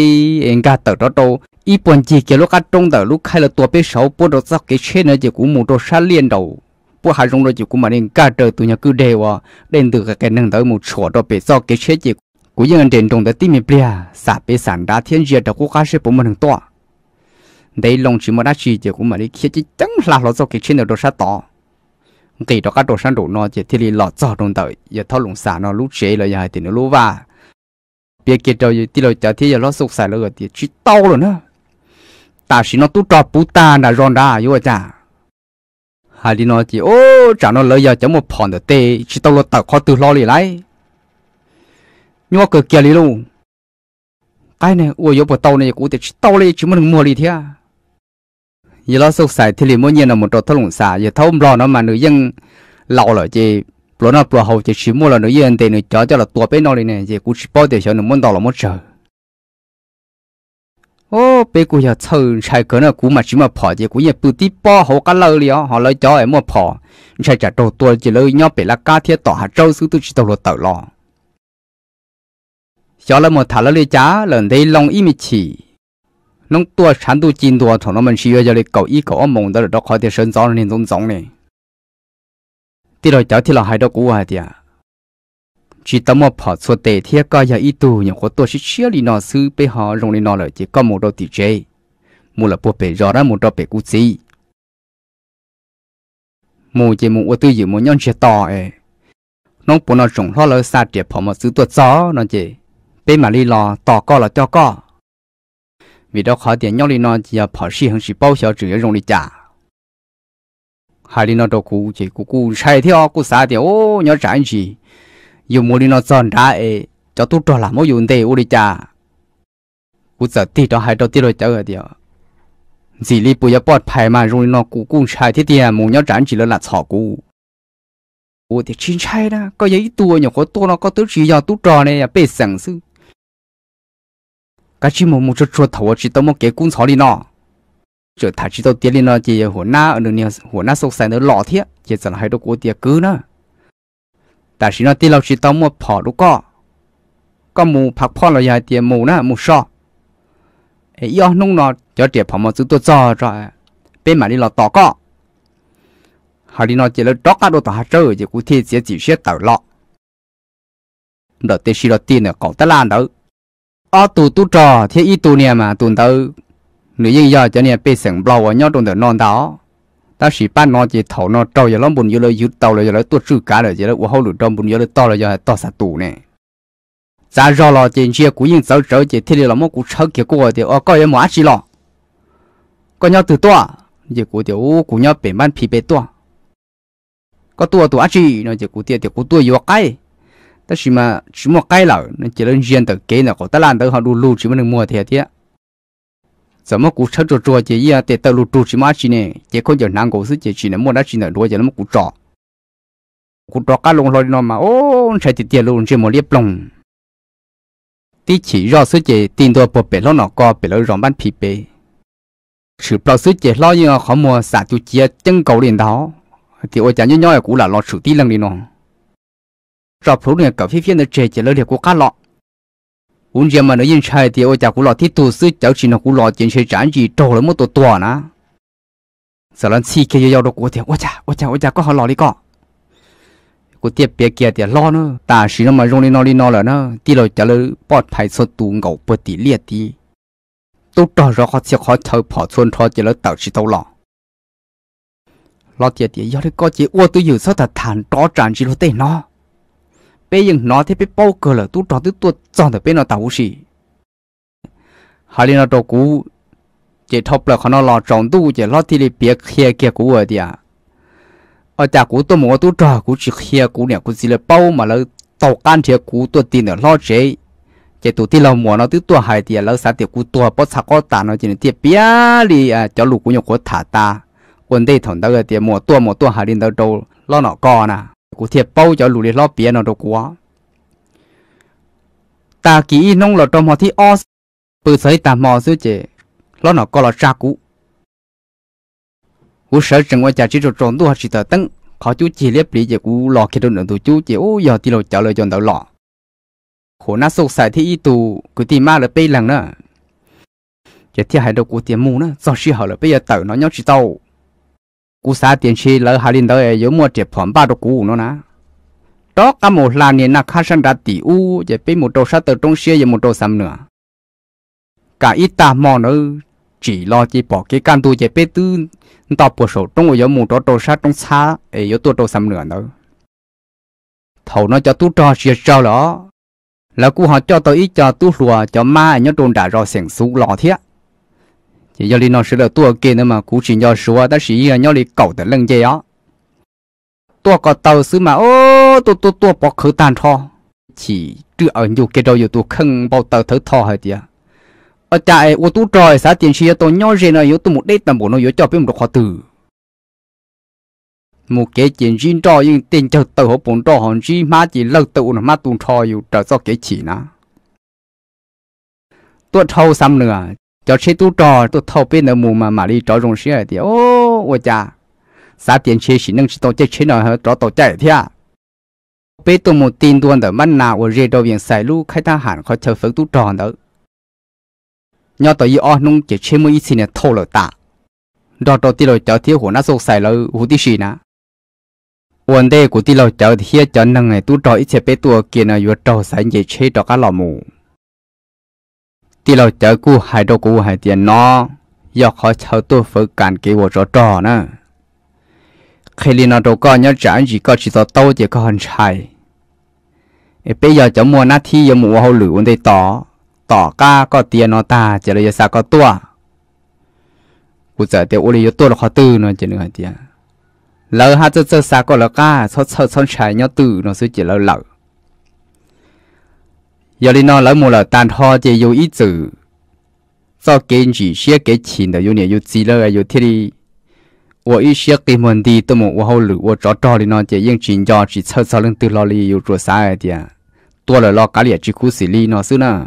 anh cả tàu đó đâu ít bọn chỉ kia lúc cá trung đỡ lúc khai là tua bé sáu bút đầu sau cái chế nữa chỉ cú một đầu sát liền đầu bút hai trong rồi chỉ cú mà nên cá trời tụi nhà cứ đều à đến từ cái cái nâng tới một chỗ đó bé sau cái chế chỉ cú yên trên trung đỡ tim mình bia sạp bé sản đã thiên diệt đầu cú cá sẽ bốn mình to đấy lòng chỉ một đã chỉ chỉ cũng mà đi khi chỉ chẳng là lo cho cái chuyện nào đồ sát to cái đó các đồ sát đủ nó chỉ thì đi lo cho đồng thời giờ thao lùng xả nó lúc chế là giờ thì nó lúc va biết kia rồi thì rồi giờ thì giờ nó sụp xả rồi thì chỉ to rồi nữa ta chỉ nó tu trò bút ta là ron ra yêu cha hà đi nó chỉ ô chả nó lấy giờ chẳng một phòn được tê chỉ tao lo tao khó từ lo lì lại nhưng mà cực kia đi luôn cái này ôi yếu bộ tàu này cũng thì chỉ tàu này chỉ muốn mua đi thế à giờ lo sụp sài thì liền mỗi nhiên là một trò thâu lũng xả giờ thâu lo nó mà nữ dân lâu rồi chị lo nó lo hậu chị chỉ mua là nữ dân tiền nữ cho cho là tua bé nó đi nè chị cũng chỉ bao tiền cho nữ muốn đào là muốn chờ ô bé cũng giờ chơi chạy cái nó cũng mà chỉ mà phò chị cũng giờ bự tí bao hậu cá lâu liền họ lấy cho em mua phò chạy chạy trâu tua chỉ lấy nhau bé là cá thiết tỏ hạt trâu xuống tôi chỉ tàu lo tàu lo cho là một thằng lấy chá lần đây lòng im chỉ 侬多长度进度，同侬们是要叫你搞一搞梦到了，到快点生早呢，种种呢。第六交替了还到古外的，只他妈跑出地铁高要一度，然后多是车里那手背后容易拿了，就搞梦到 DJ，木了不被热了，梦到被估计。梦见梦我都有梦让知道哎，侬不能种下了三点泡沫，走多早那些，被马里拉打高了掉高。vì đó khó tiền nhau đi nó chỉ là phải xí hơn bao xíu chỉ dùng đi trả hai đi nó đâu cũ chỉ cũ cũ sai theo cũ xa thì ô nhớ trả gì dù mua đi nó giòn ra ấy cho tôi cho làm mỗi dùng tiền ô đi trả cũ giờ đó hai đó thì rồi trả rồi chỉ li bây giờ bọt phải mà rồi nó cũ cũ sai thì tiền mua nhớ trả chỉ là là xỏ cũ ô thì chín sai đó có giấy tua nhỏ có tua nó có tứ chỉ do tôi trò này là bê sẵn sự cái chỉ mồm một chút chút thầu chỉ tao một kế cuốn xóa đi nọ trở thà chỉ tao tiền đi nọ chỉ hồ na ở đường hồ na sốc sài nó lọ thiệt chỉ giờ là hai đứa cố tiền cứ nữa tại chỉ nó tiền lâu chỉ tao một phỏ đứa co có mù phạt phỏ là dài tiền mù na mù sọ ấy yêu nung nọ cho tiền phỏ mà chúng tôi cho rồi bên mà đi lọ tỏ co họ đi nọ chỉ là đó cả đồ tỏ chơi chỉ cố thiệt chỉ chỉ xét tờ lọ đợt tiền chỉ là tiền là còn tới lan đâu ở tù tu trò thì ít tù nè mà tù tớ nữ dân giờ cho nè bị sừng bao ở nhau trong đời non đó ta chỉ ban nó chỉ thầu nó trâu giờ lắm bún giờ lấy dứt tàu rồi giờ lấy tuột sư cá rồi giờ lấy uống hậu lửa trong bún giờ lấy to rồi giờ to sạt tù nè giá rò lò tiền chia cú yên sáu sáu chỉ thế là một cú sáu kia cú thì ở coi em mua chỉ lò coi nhau từ to giờ cú tiểu cú nhau bể ban phi bể to có tua tua chỉ nó giờ cú tiệt tiểu cú tua vô cái ta chỉ mà chỉ một cái lẩu nên chỉ lên riêng tự kế là có ta làm tới họ đu lưu chỉ mới được mua thiệt thiệt giờ mà cũng chơi trò trò chỉ gì à để tự lưu trù chỉ mà chỉ này chỉ có giờ nàng cổ sức chỉ chỉ là mua đã chỉ là đuôi giờ nó cũng trò cũng trò cá lông rồi nó mà ô chạy tiền tiền luôn chỉ một liếp lông tí chỉ rõ sức chỉ tiền đồ bộ bể lo nó co bể lo rộng bán phì bể sự bảo sức chỉ lo như họ mua xả tu chia chân cầu liền đó thì ôi chả nhớ nhói cũng là lo sự tí lần đi nó rập phủ nè cậu phía phía nè trẻ chỉ lỡ liệt của cá lọ uống giờ mà nó yên trai thì ôi chả của lọ thiết tù sư cháu chỉ nó của lọ chuyện chơi chán gì trâu lắm một tổ tòa nà giờ lần xì kia giao đồ của thì ôi chả ôi chả ôi chả có họ lọ đi cọ của tiệp bia kia thì lo nữa ta chỉ nó mà rong đi nó đi nó là nữa, tí lọ chả lỡ bỏ phải sốt tù ngầu bớt tí liệt đi. tôi trò ra họ sẽ khó chơi bỏ xuân trò chỉ lỡ tạo sĩ tàu lọ lọ tiệp thì giao đi có chỉ ua tôi giữ sao thật thản trò tràn chỉ lỡ tên nó bây giờ nó thì bao cờ là tu tròn tu tu tròn thì bên nó tàu gì hà linh nó đâu cú chỉ thọc là nó lo tròn tu chỉ lo thì bị kia kia cú rồi đi à ở nhà tôi muốn tu tròn cú chỉ kia cú nè cú chỉ là bao mà là tàu can thì cú tu tiền là lo chế chỉ tu thì mua nó tu tu hai thì là sao thì cú tu bao sao có tàn nó chỉ là tiền bia đi à, cho lũ cú nhậu thả ta quân đây thằng đó cái à, mua tu mua tu hà linh đâu đâu lo nó co nè cụ thể bao cho lũ lì lo bia nó đồ quá ta kỹ nông lọ trong họ thi o bự sấy ta mò sư chế lo nó có lọ tra cũ cú sợ chừng qua chả chỉ cho trốn tu học chỉ tờ tưng khó chú chỉ liếp lý chế cú lọ khi đâu nữa tu chú giờ thì lọ trả lời chọn đầu lọ khổ na sục sài thi y cứ tìm ma là bây lần nữa chế thi hai đầu cú tiền mu nữa do sĩ họ là bây giờ tẩu nó nhau chỉ tàu cú sa tiền chi lỡ hà linh ấy giống mua chè phỏm ba đồ cũ nữa nè đó cả một là nền là khách sạn đã tỷ u vậy bên một đầu sa từ trong xe và một đầu sầm nữa cả ít ta mò nữa chỉ lo chỉ bỏ cái can tu vậy bên tư tao bộ sổ trong yếu một đầu đầu sa trong xa giống tu đầu sầm nữa nữa thầu nó cho tu cho chuyện trò đó là cú họ cho tôi ít cho tu lùa cho ma nhớ trôn đã rồi sẻng xuống lò thiệt chỉ do à, lý nó sẽ là tua kia mà cú chỉ do số ta chỉ là nhau lý cầu tới lần chơi á tua có tàu xứ mà ô tua tua tua bỏ khử tàn cho chỉ trừ ở nhiều cái đâu nhiều tua không bao tàu thở thò hết ở tại ô tu trời xã tiền xia tôi nhau gì này yếu một đế tầm bộ nó yếu cho một khó từ một cái chuyện riêng cho tiền cho tàu họ bốn cho hòn gì mà chỉ lâu tàu mà tuôn cho yếu trở cho chỉ nè tuột thâu xăm nữa à, cho chế tu trò tu thâu bên ở mù mà mà đi trò rồng xe thì ô ôi cha xã tiền chế sĩ năng chỉ tổ chức chế nào hả trò tổ chạy à bên tu một tin tuần đó mắt nào ở rìa đầu viện xài lu khai ta hẳn khó chờ phấn tu trò đó nhớ tới y o mới xin là thâu lợi tạ đó đầu tiên là cho thiếu hồ nó sâu xài lợi hồ tí xì nà vấn đề của tiên là cho thiếu cho này tu trò ít chế bên tu kia là vừa trò xài gì chế trò cá ที่เราเจอกู้หายดกูหายเตียนนอยากขอเช่าตัวฝึกการกีวจจอนะเคลีนอดก็ยอดจานจีก็ชิดตโตเจก็หันชัยเอเปยจะมัวหน้าที่ยมัวเขาหรือวันใดต่อต่อก้าก็เตียนนอตาเจริญศักก็ตัวกูจะเตียวอุลิยตัวละครตื่นนอนเจริญเตียนแล้วฮะจะเจอศักก็ลวก้าชดชดชดช้ยยอดตื่นนอนสื้อเจริญเหล่บ有哩那老母了，但他就有一走，早给你些给钱的，有年有资料有体力。我一些给门的都没我好路，我找找哩那些用钱家去凑凑人都那里有做啥的，多了那家里只苦死哩那是呢。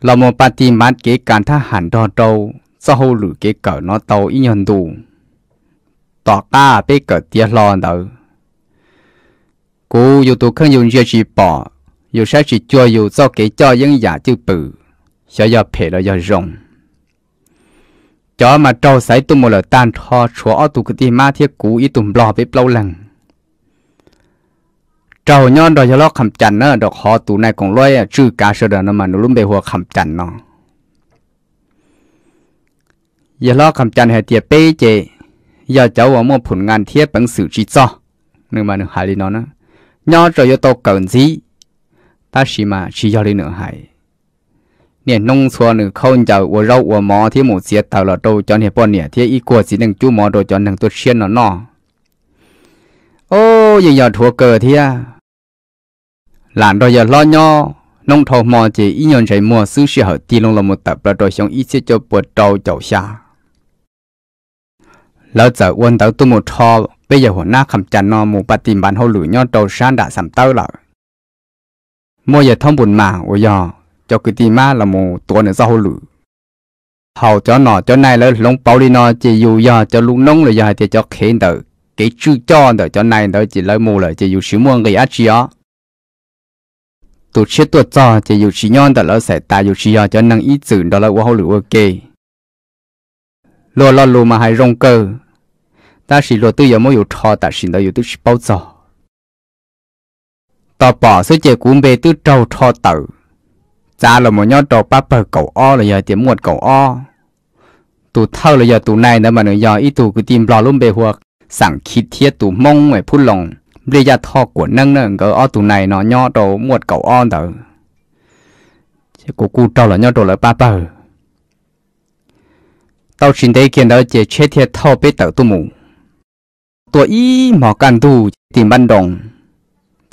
เรามปฏิมัติเกการทหารดอดาเจ้าหรือเกเกิดนอเตาอีนดูต่อก้าไปเกิดเตียรอนเตากูอยู่ตัวเครื่องยนต์เชียชีปอยชจู้ี有啥事做อ做给做人也就不，想要赔า要容。叫嘛招谁都没了อ车，车二度个地马铁古一度老被老冷。招娘的要老看真呢，的好度那公อชัว涉的那么ต力มาเทียกู่อีตุมลอไปปเเลลล่าาหังจ้้ยยอออนกคำจันเนออดแหนเนตียเป้เจยาเจ้าว่ามอผลงานเทียบปังสือจีจ้อหนึ่งมาหนึ่งหายลีนอนนะย่อจะยโตเกินจี那是嘛是要的女孩。เนี่ยนงสัวหนึ่งเขาจะว่าเราว่าหมอที่หมู่เสียตลอดโตจนเหตุผลเนี่ยที่อีกัวสีหนึ่งจู่หมอโดจนหนึ่งตัวเชียนเนาะโอ้ยังยอดทัวเกิดเทียหลานโดยล้อย่อนงทอมอจีอีหยนใช้มัวซื้อเสียหตีลงลงมุดตับประโดยชงอีเสียจะปวดเจ้าเจ้าชาแล้วจะวนเต้าตุ้มทอไปยังหัวหน้าคำจันนอหมู่ปฏิบัติเขาหลุยย่อโตชานด่าสามเต้าหล่า mua giờ thông buồn mà ôi giờ cho cái tí má là một tuần nữa sau lử hầu cho nó cho này là lông bao đi nó chỉ dù giờ cho lúc nông là giờ thì cho khiến đỡ cái chữ cho đỡ cho này đỡ chỉ lấy mù là chỉ dù sử mua người ác chi á tổ chức tổ cho chỉ dù sử nhon đỡ là sẽ ta dù sử giờ cho năng ý chữ đó là hoa lử ok lo lo lo mà hay rong cơ ta chỉ lo tự giờ mới có thọ ta chỉ đó có tự bao giờ tao bỏ số chế cũng về tư trâu cho tử cha là một nhóm trâu bắp bờ cầu o là giờ tiệm một cầu o tụ thâu là giờ tụ này nữa mà nữa giờ ít tụ cứ tìm lo luôn bề hoặc sẵn khí thiết tụ mông ngoài phút lòng bây giờ thọ của nâng nữa cái o tụ này nó nhỏ trâu một cầu o tử chế của cu trâu là nhỏ trâu là bắp bờ tao xin thấy kiến đó chế chết thiệt thâu bế tử tụ mù tụ ý mỏ can tụ tìm ban đồng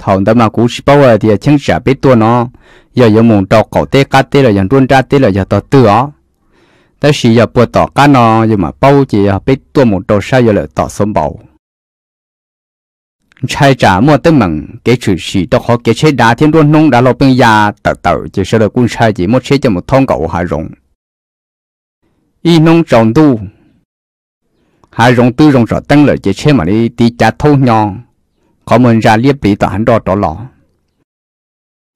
thầu tâm là cú bao giờ thì chẳng trả biết tua nó giờ giờ muốn đọc cổ tê cá tê là giờ tuôn ra tê là giờ tờ tự ó ta chỉ giờ bùa tỏ cá nó giờ mà bao chỉ biết tua một đầu sao giờ lại tỏ sớm bảo trai trả mua tới mừng cái chữ chỉ đó họ cái chế đá thiên tuôn nông đã lọc bên nhà tờ tờ chỉ sợ là quân sai chỉ một chế cho một thông cậu hà rộng y nông tròn tu hà rộng tư rộng sợ tăng lợi chỉ chế mà đi tí chả thâu nhon ขาเหมืนจาเรียบปีต่อหันรอต่อหล่อ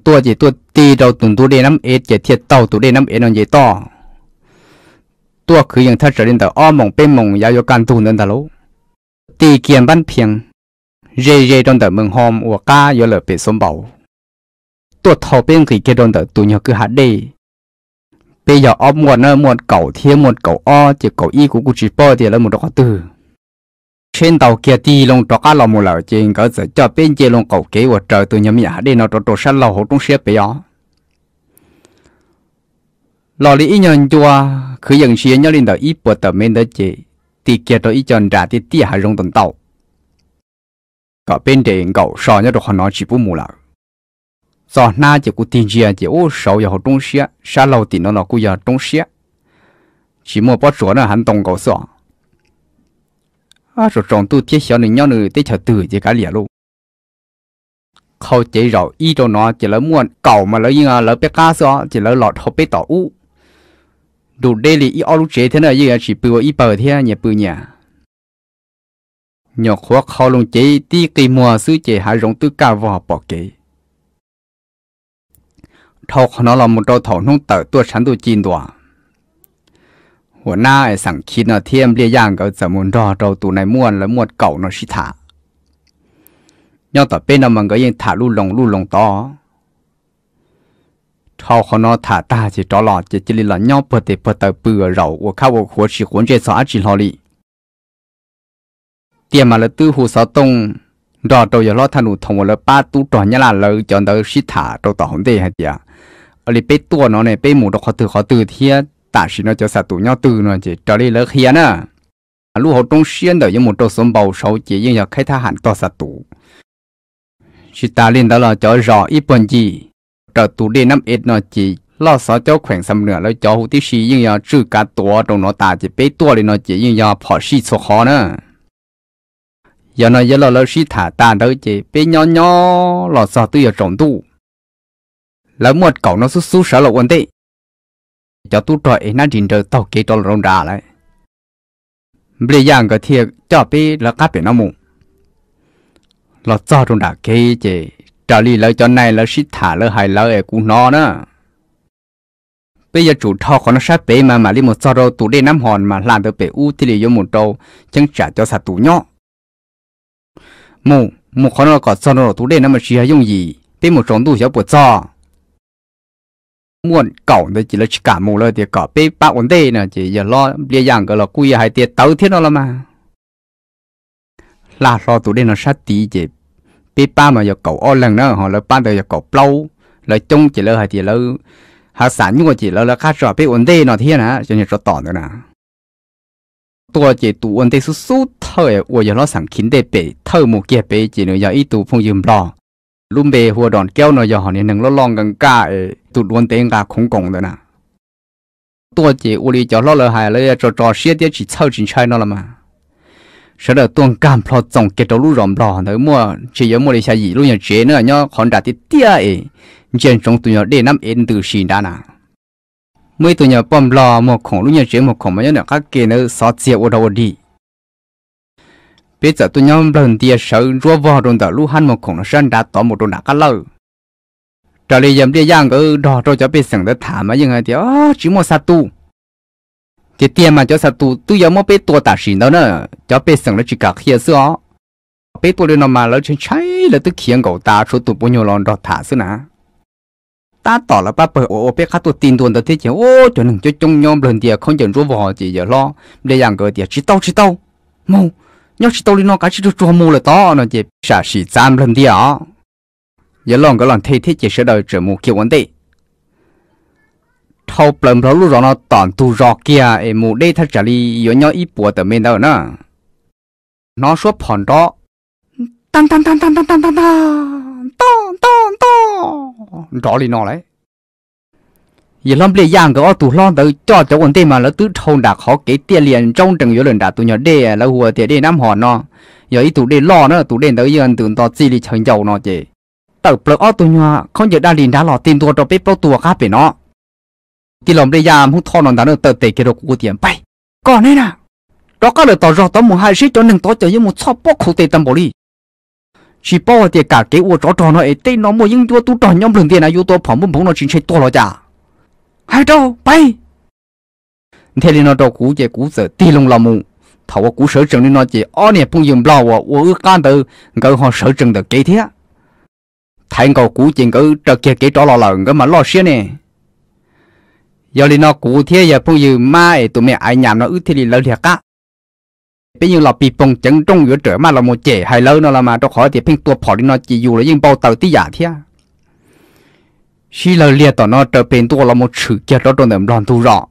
ตัวจีตัวตีเราตุนตัวเรน้ำเอเจเทียเต้าตัวเรน้ำเอนอนเยต่อตัวคืออย่างทัศเรนแต่อ้อมองเป็นมองยาวโยการตูนเดินทะลุตีเกียนบ้านเพียงเจเจ่ตอนแต่เมืองหอมอวก้าเยอะเลอเป็ดสมบบา ตัวทอเป็นขีอเกดอนแต่ตเนียคือหัดเดไปอย่าอ้อมมวดเนอหมวดเก่าเทียหมวดเก่าอ้อเจ็บเก่าอี้กูกูจีป้อเดียแล้วหมดก็ตื่น trên tàu kia đi long trọ cá lòng một lợn trên cỡ giờ cho bên kia long cầu kế và trời từ nhóm nhà đi nó trọ trọ săn lầu hồ trong xếp bây giờ lò lý nhân chua cứ dần xia nhau lên đầu ít bữa tờ men đó chị thì kia đó ít chân ra thì tia hai rung tuần tàu cả bên trên cậu so nhớ được họ nói chỉ bù mù lợn so na chỉ có tiền chia chỉ ô sầu giờ hồ trong xia săn lầu thì nó nó cú giờ trong xia chỉ mua bó chuột là hắn tông cầu sọ 啊，说中途接小人鸟呢，得瞧自己家里喽。เขาเจเราอีโดนอจะละม่วนเก่ามาแล้วยังอ่ะแล้วไปก้าซอจะแล้วหลอดเขาไปต่ออู้ดูเดลีอีออลูเจเท่านั้นยังอ่ะฉีปือว่าอีเปิดเท่านั้นเนี่ยปือเนี่ยหยอกหัวเขาลงเจตีกีมัวซื้อเจหายรงตื้อก้าวอปอกเกทอกนอเราหมดเราถอนนุ่งเต๋อตัวฉันตัวจีนตัวหัวหน้าไอ้สังคิดเนาะเทียมเรียย่างก็จะมุนรอเราตัวในม้วนแล้วม้วนเก่าเนาะชิถาย่อต่อเป็นเนาะมันก็ยังถาลู่ลงลู่ลงต่อเท่าเขาเนาะถาตาจีตลอดจีจิลิหลันย่อเปิดเตะเปิดเตะเปื่อเราว่าข้าวหัวฉีขวนเจสาจีลอลีเตรียมมาแล้วตื้อหูสาตรงรอตัวอย่ารอธนูทงวันแล้วป้าตู้ต่อเนี่ยละเลยจนเดอชิถาตัวต่อของเตะฮะเดียอะไรไปตัวเนาะเนี่ยไปหมูดอกเขาตือเขาตือเทีย ta sĩ nó cho sa tụ nhau từ nó chỉ trở đi lỡ khía nữa lúc họ trong xuyên đời với một trâu sống bầu sầu chỉ nhưng giờ khai thác hẳn to sa tụ ta lên đó là cho rõ ít phần gì trở tụ đi năm ít nó chỉ lo sợ cho khoảng xăm nửa lo cho hữu tí sĩ nhưng giờ trừ cả tổ nó ta chỉ bế tổ nó chỉ nhưng giờ phỏ sĩ số khó nữa giờ nó giờ lo lo sĩ thả ta đâu chỉ bế nhỏ nhỏ lo sợ tôi giờ trồng lỡ một cậu nó sú sú sợ lộ vấn đề cho tu trọi nó trình trời tàu kế cho rong ra lại bây giờ cái thiệt cho bị là cáp bị nó mù là cho rong ra kế chứ trả lý lời cho này là xịt thả lời hay lời của nó nữa bây giờ chủ thọ của nó sát bể mà mà đi một cho đâu tủ đê năm hòn mà làm được bể u thì lấy một tàu chẳng trả cho sạt tủ nhọ mù mù khó nó có cho nó tủ đê năm mà chỉ hay dùng gì bên một trống tủ cho bột cho muốn cậu đấy chỉ là cả mù lời thì có bê bạc vấn đề nè chỉ giờ lo bia dạng cái là quy hai tiền tấu thiết nó là mà là lo tụi đây nó sát tí chỉ bê ba mà giờ cậu o lần nữa họ là ba đời giờ cậu lâu lời chung chỉ là hai tiền lâu hạ sản nhưng mà chỉ là là khác rồi bê vấn đề nó thế nè cho nên cho tỏ nữa nè tôi chỉ tụ vấn đề số số thời của giờ nó sẵn kín để bị thơ một kia bị chỉ nữa giờ ít tụ phong dùm lo ลุ่มเบหัวดอนแก้วหน่อยหอนี่หนึ่งล้อลองกันก้าเอตุดวนเตงกาคงกงเลยนะตัวจีอุลีจอล้อเลยหายเลยจอจอเสียเดียจีเช่าจินใช่นั่นละมาเสด็จตัวการพลอจงเกตลู่รอมรอเนื้อมัวจีเยมัวเลยใช้ยี่ลู่อย่างเจเนื้อเนาะขอนดาติเตี้ยเอเจนจงตัวยอเดน้ำเอ็นตือชีด้านะเมื่อตัวยอป้อมรอหมวกของลู่อย่างเจหมวกของมันเนี่ยข้าเกเนื้อซอสเสียอุดาวดี bây giờ tôi nhóm lần tiền sợ rùa vò rồi tờ lu han một khổng sơn đã tỏ một đồ nạc cá lâu trở lại dầm đi giang ở đò rồi cho bây sừng đã thả mà nhưng mà thì ó chỉ một sát tu thì tiền mà cho sát tu tôi giờ một bé tua tả xỉ đó nữa cho bây sừng nó chỉ cả khía xưa bé tua lên nó mà nó chân cháy là tức khiến cậu ta số tụ bao nhiêu lon đò thả xưa nà ta tỏ là ba bờ ô bé khát tôi tin tuần đó thế chứ ô cho nên cho chung nhóm lần tiền không chừng rùa vò chỉ giờ lo để giang ở tiền chỉ tao chỉ tao mau nhóc chỉ tao đi nó cái chỉ cho mua là to nó chỉ xả xỉ giam lên đi à giờ lòng cái lòng thấy thế chỉ sợ đợi chờ mua kia vấn đề thâu bầm thâu lúc đó nó tản tu rõ kia em mua đây thật trả đi yếu nhau ít bùa tờ mình đâu nè nó suốt phòn đó tan tan tan tan tan tan tan tan tan tan tan rõ đi nó đấy giờ lắm bây giờ cái tụ lon tới cho cháu còn tiền mà nó tứ thôn đã khó cái tiền liền trong trường yếu lần đã tụ nhỏ đê là hùa tiền đê năm họ nó giờ ít tụ đê lo nữa tụ đê tới giờ tụ to gì thì chẳng giàu nó chị tờ bờ ở tụ nhỏ không giờ đa liền đã lò tìm tua cho bếp bao nó thì lắm bây giờ muốn thon nó đã được tờ tệ kia được của tiền bay còn đây nè đó có được tỏ rõ một hai sĩ cho nên tỏ cho một chóp bóc khổ tệ tâm bổ đi chỉ bao tiền cả cái uo rõ tròn nó ấy nó mua những chỗ tụ tròn nhóm tiền là yếu tố phỏng bông bông nó chính chế to lo chả hai trâu bay thế thì nó trâu cú chạy cú sợ ti lông làm mù thầu ở cú sở trường nên nó chỉ ó nè bung dùng bao và ua ước can từ ngỡ họ sở trường được kế thế thành cầu cú chỉ ngỡ trở kia kế đó lo lợn cái mà lo xía nè giờ thì nó cú thế giờ bung dùng ma tụi mẹ ai nhảm nó ước thì đi lâu thiệt cả. bây giờ là bị bông chấn trong giữa trở mà là một trẻ hay lâu nó là mà trong khỏi thì pin tua phỏ đi nó chỉ dù là những bao tờ tí giả thế khi là liệt tao nó trở bên tua là một chữ kia đó trong đầm lon tu rõ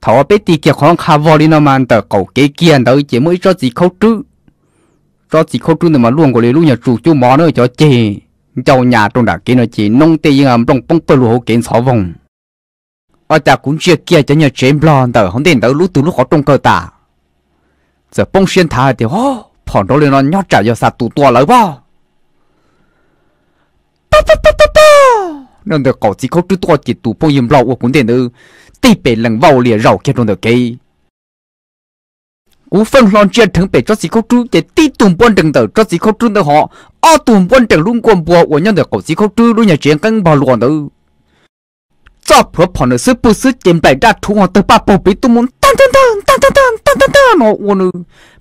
thảo bé tí kia khoảng khá vô đi nó mang tờ cầu kế kia đó chỉ mới cho gì khâu trứ cho gì khâu trứ mà luôn có lý luôn nhà chủ chú mò nữa cho chê cháu nhà trong đảo kia nó chỉ nông tê yên trong bông bơ lúa kiến sáu vòng ở ta cũng chưa kia cho nhà chém lon tờ không tiền tớ lú từ lúc khó trong cơ tả giờ bông xuyên thà thì hô phỏng đó lên nó nhót trả cho sạt tụ tua lấy bao 让得搞几口只多几度不用老我滚点的，地被冷暴烈绕开中的给。我分浪接成被这几口猪给地动半整的，这几口猪的话，二动半整龙光波，我让得搞几口猪路也全跟把乱的。这婆婆的是不是见白大土黄的把宝贝都蒙 딴딴딴 딴딴딴 딴딴딴 어 오늘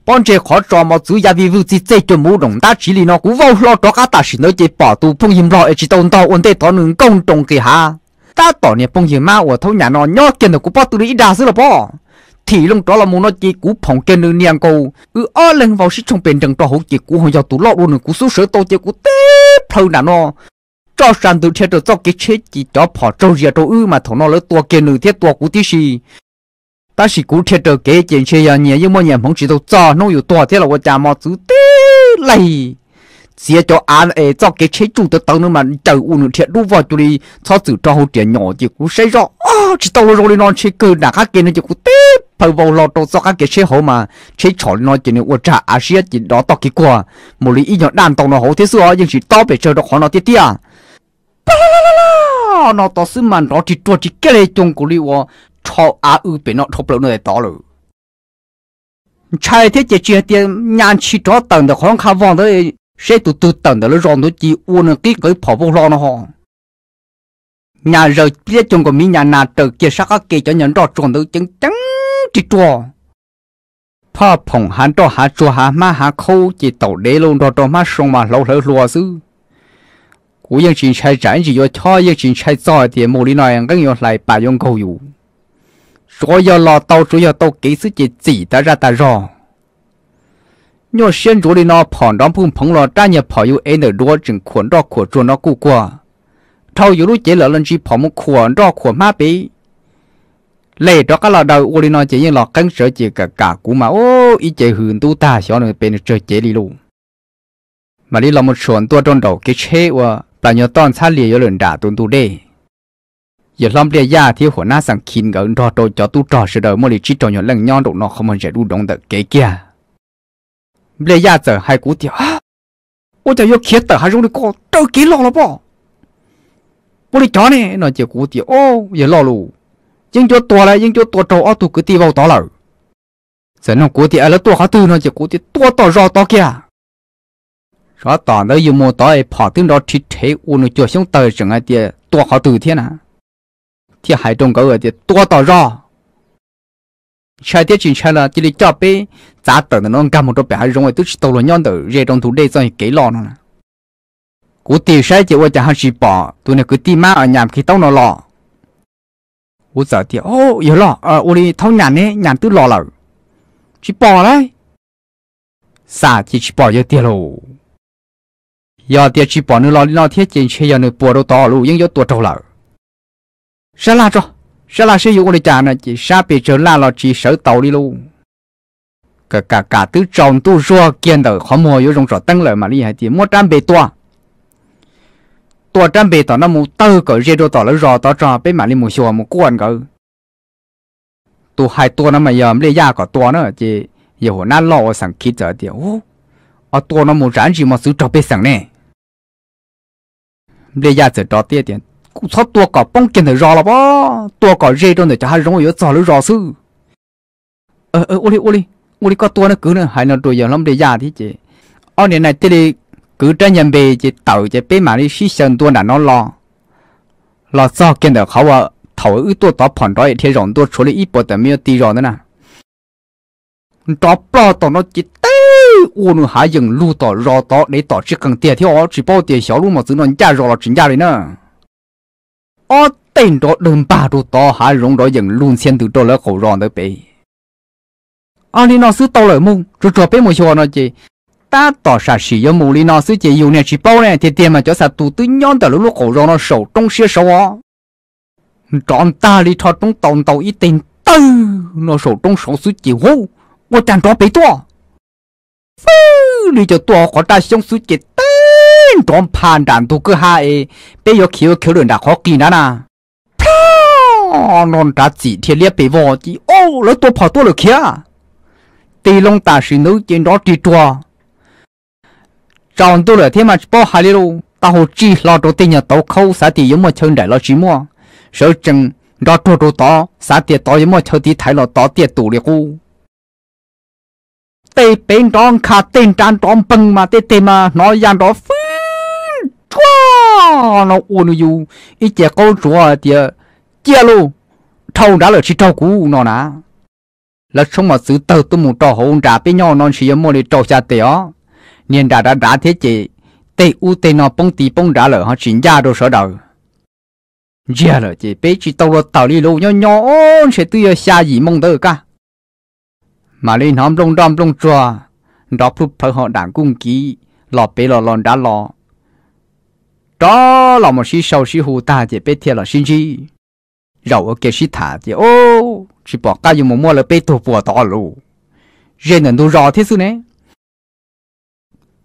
번째 거저 뭐 주야 비부지 제저 모동 다 지리노 구보 흘러 도가 다시 너제 빠도 봉힘 러 에지 돈다 온데 더는 공동 게하 ta tỏ nè bông hiểm ma của thâu nhà nó nhót kia nó cú bắt tụi đi đa sư là bỏ thì lúc đó là muốn nó chỉ cú phòng kia nữa niang câu ừ ở lên vào sĩ trong bên trong đó hậu chỉ cú hồi giờ tụi lọ luôn cú số sửa tôi chỉ cú té phơi nà nó cho sàn tụi theo cho cái chết chỉ cho bỏ trâu gì đâu ư mà thằng nó lấy tua kia nữa thế tua cú tí gì ta chỉ cú thiệt trở kế chuyện nhưng mà nhà mong chỉ đâu cho nó nhiều tòa thế là qua cha mò chú tê lầy xia cho cho cái chế chủ tớ tao nữa mà chờ u nữa thiệt đu chú đi cho sự cho hậu tiền nhỏ chỉ cú xây rõ à chỉ tao rồi đi non chế cơ đã khác kia nó chỉ cú tê phải vào lọt đâu cho các cái chế hậu mà chế chọn nó chỉ nên uất trả à xia chỉ đó tao cái quả một lý ý nhỏ đàn tao nó hậu thế xưa nhưng chỉ tao phải chờ được khó nó tiếc tiếc nó tao xứ mà nó chỉ tua chỉ cái này chung cú đi wo cho á ư bị nó thục lâu nơi đó rồi chạy thế chỉ chuyện tiền nhàn chỉ cho tầng được không khá vòng tới sẽ tụ tụ tầng được rồi nó chỉ uốn cái cái 跑步 lo nó ho nhà rồi biết trong của mình nhà nào tự kia các kia cho nhận rõ tròn được chân trắng chỉ trò pha phồng hắn cho hắn cho hắn mà hắn khâu chỉ tàu để luôn đó đó mà xong mà lâu lâu lúa xứ dân chính chạy chỉ cho cho dân chính chạy giỏi thì mồ đi nói cái lại bà dùng câu dùng 说要老到主要到给自己自的让他让。nhớ xuyên rủ đi nó phỏng đóng phun phóng lò ra nhà phỏ yêu ấy nở đua chừng khuẩn đo của chuồn nó cụ qua thâu yêu lúc chế lỡ lên chi phỏng một khuẩn đo của má bế đó các lò đầu ô đi nó chế như lò căng sở chế cả cú mà ô ý chế hưởng tu ta xó nữa bên chơi chế đi luôn mà đi lò một xuồng tua đầu cái chế và là nhớ toàn xa lìa yêu lần đả tu đê giờ làm bia ya thì หัวหน้าสังคินกับรอโตจอตู้จอเสดมอลิจิจอยลังย้อนดอกนอเขามันจะดูดงเดเกียเกียเบียยาเจอให้กูเดียว我จะยกเขียดแต่ให้รู้ดีก็เจ้ากี่หลอกแล้วป่ะบริจาเนี่ยน่าจะกูเดียวโอ้อย่าหลอกลูยิ่งจะตัวอะไรยิ่งจะตัวโตเอาตัวกูตีเบาต่อเลยเสร็จน้องกูเดียวแล้วตัวเขาตื่นน่าจะกูเดียวตัวต่อรอต่อเกียรอต่อแล้วอยู่โมต่อไอ้พอถึงรอทิศเทอุนจ่อช่องเตยจังไอเดียวตัวเขาตื่นเท่านั้น thì hải trong có người thì tua tỏ rõ chơi tiết chuyện chơi là chỉ để cho bé giá tờ nó cầm một đôi bé hải rồi tôi chỉ tàu nhon tờ rẻ trong thủ đây rồi kỹ lò nó cú tiêu sai chỉ qua chả hàng chỉ bỏ tụi này cứ đi má ở nhà khi tao nó lò cú giờ thì ô giờ lò ờ ô đi thâu nhà này nhà tôi lò rồi, chỉ bỏ đấy xả chỉ chỉ bỏ giờ tiền rồi giờ tiền chỉ bỏ nữa lò nó thiết chuyện chơi giờ nữa bỏ đâu to luôn nhưng giờ tua trâu lợ sẽ là cho sẽ là sử dụng của trả nè chỉ sa bị trở lại là chỉ sở tàu đi luôn cả cả cả tứ tròn tu rùa kiên đời khó mua yếu trong trò tăng lợi mà đi hay thì mua trăm bề to, to trăm bề tỏ nó mua tơ cỡ rê đô tỏ nó rò tỏ trò bên mà đi mua xùa mua cuộn cỡ tu hai to nó mà giờ lấy da cả to nữa chỉ giờ hồ na lo sang khí giờ thì ô ở to nó mua rán gì mà xứ trò bên sang này, lấy da giờ trò tiết tiền 操多搞蹦进的绕了吧，多搞热着呢，就还容我有早了绕死。呃呃，我哩我哩我哩搞多呢，cứ nữa hay là đuổi vào lắm để già thế chứ. ở này này thế đi cứ tranh nhận về chứ tàu chứ bên mà đi xí sơn tua là nó lo lo sao kiến được khó à thầu ư tua tao phản đối thì rộng tua 处理一波的没有地绕的呢。đó bao tao nó chỉ tê ô nó hay dùng lu tao rò tao để tao chỉ cần tiền thì chỉ bao tiền xấu lu mà chỉ nó nhà rò là chỉ nhà đấy nữa ở tỉnh đó đừng bà đồ đó hà rong đó dần luôn xem từ đó là khẩu rong đó bé ở đi nó sư tao lời mông rồi cho bé một chỗ nó chị ta tỏ sả sĩ yo mù li nó sư chị yêu nè chỉ bao nè thì tiền mà cho sả tụ tư nhon tờ lúc lúc khẩu nó sầu trong xe sầu ó tròn ta đi thọ trong tàu tàu ít tên tư nó sầu trong sầu sư chị hú 我站着被多，飞你就多，我大胸苏姐นตอมผ่านด่านตัวก็หาเอเปยกเขียวเขียวเดินดักฮอกกี้นั่นน่ะนอนตาจีเทียเลียไปวอจีโอ้แล้วตัวพอตัวเหลือเขียตีลงตาสีนู้เจนรอตีตัวจอนตัวเหลือเทียมาป้อหาลิลูตาหูจีรอตัวตีเนี่ยตัวเขาสาธิยมมาเชิงได้แล้วจีมัวเสือจังรอตัวตัวต่อสาธิตต่อยมมาเชิงที่ไทยรอต่อเตี้ยตัวเลียกูเตเป็นรองขาเต้นจานรองปังมาเตเตมาน้อยยานรอฟื้ chua nó uống yêu ít chè câu chúa tiệt chia lu thâu đã là chỉ thâu cú nó nà là xong mà sự tàu tôi muốn trò hồn trả bên nhau non chỉ mua để trò cha tiệt nên trả đã đã thế chị tê u tê nó bông tì bông trả lời họ chỉnh ra đồ sở đầu giờ lỡ chị bé chỉ tàu rồi tàu đi lâu nhau nhỏ sẽ tươi xa gì mong tới cả mà lên hóm lông đom lông chua, đó phút phải họ đảng cung ký lọ bé lọ lòn đã lọ đó là một sĩ sầu sĩ hù ta chỉ biết thiệt là xin chi rậu ở kia sĩ chỉ ô chỉ bỏ cá dùng mua là bê tổ bùa tỏ lù rèn là đủ nè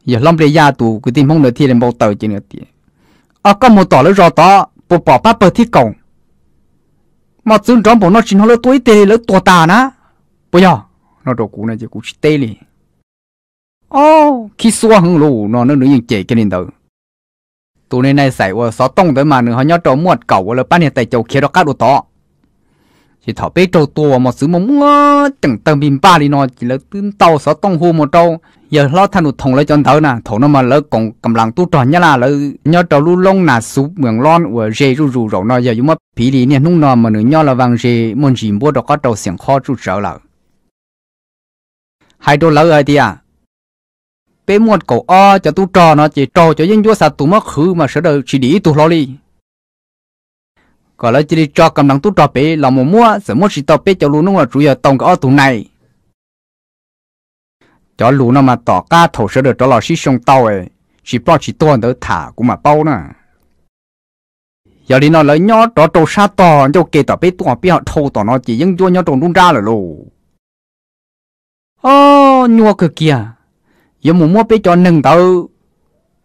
giờ lâm đây gia tù cứ tìm mong được thiệt là bao tờ chỉ nữa à có một tỏ là rõ tỏ bộ bỏ bắp bờ thiết cổng mà chúng trong bộ nó chỉ nó là tuổi tê là tuổi ta nè bây giờ nó đồ cũ này chỉ cũ tê ô khi xóa hưng lù nó nó nữa những cái nền đầu tụ này này xảy qua sáu tông tới mà nữa họ nhớ trâu muột cầu là ba này tại châu kia đó cá đồ to chỉ thọ bé trâu tua mà xứ mông chẳng tầm bình ba đi nó chỉ là tương tàu sáu tông hô một trâu giờ lo thằng đột thòng lấy chân thở nè thổ nó mà lỡ còn cầm lăng tu tròn nhá là lỡ nhớ trâu lu nà sú mường lon và rê ru ru rồi nó giờ chúng mà phí đi nè nung nọ mà nữa nhớ là vàng rê muốn gì mua đó có trâu xiềng kho trụ sợ lỡ hai đô lỡ ai đi à bé muốn cổ o cho tu trò nó chỉ trò cho dân vua sa tu mất khứ mà sợ đời chỉ đi tu lo đi còn lại chỉ đi cho cầm đằng tu trò bé là một mua sợ mua chỉ tao bé cho luôn nó là chủ yếu tổng cái o tu này cho luôn nó mà tỏ ca thổ sợ được cho lò xí sông tàu ấy chỉ bao chỉ tuần tới thả cũng mà bao nè giờ đi nó lấy nhó đó trâu sa to cho kê tỏ bé tuần bé họ thâu tỏ nó chỉ dân vua nhó trồng đúng ra là lù ô nhua cực kìa giờ muốn mua bé cho nâng tao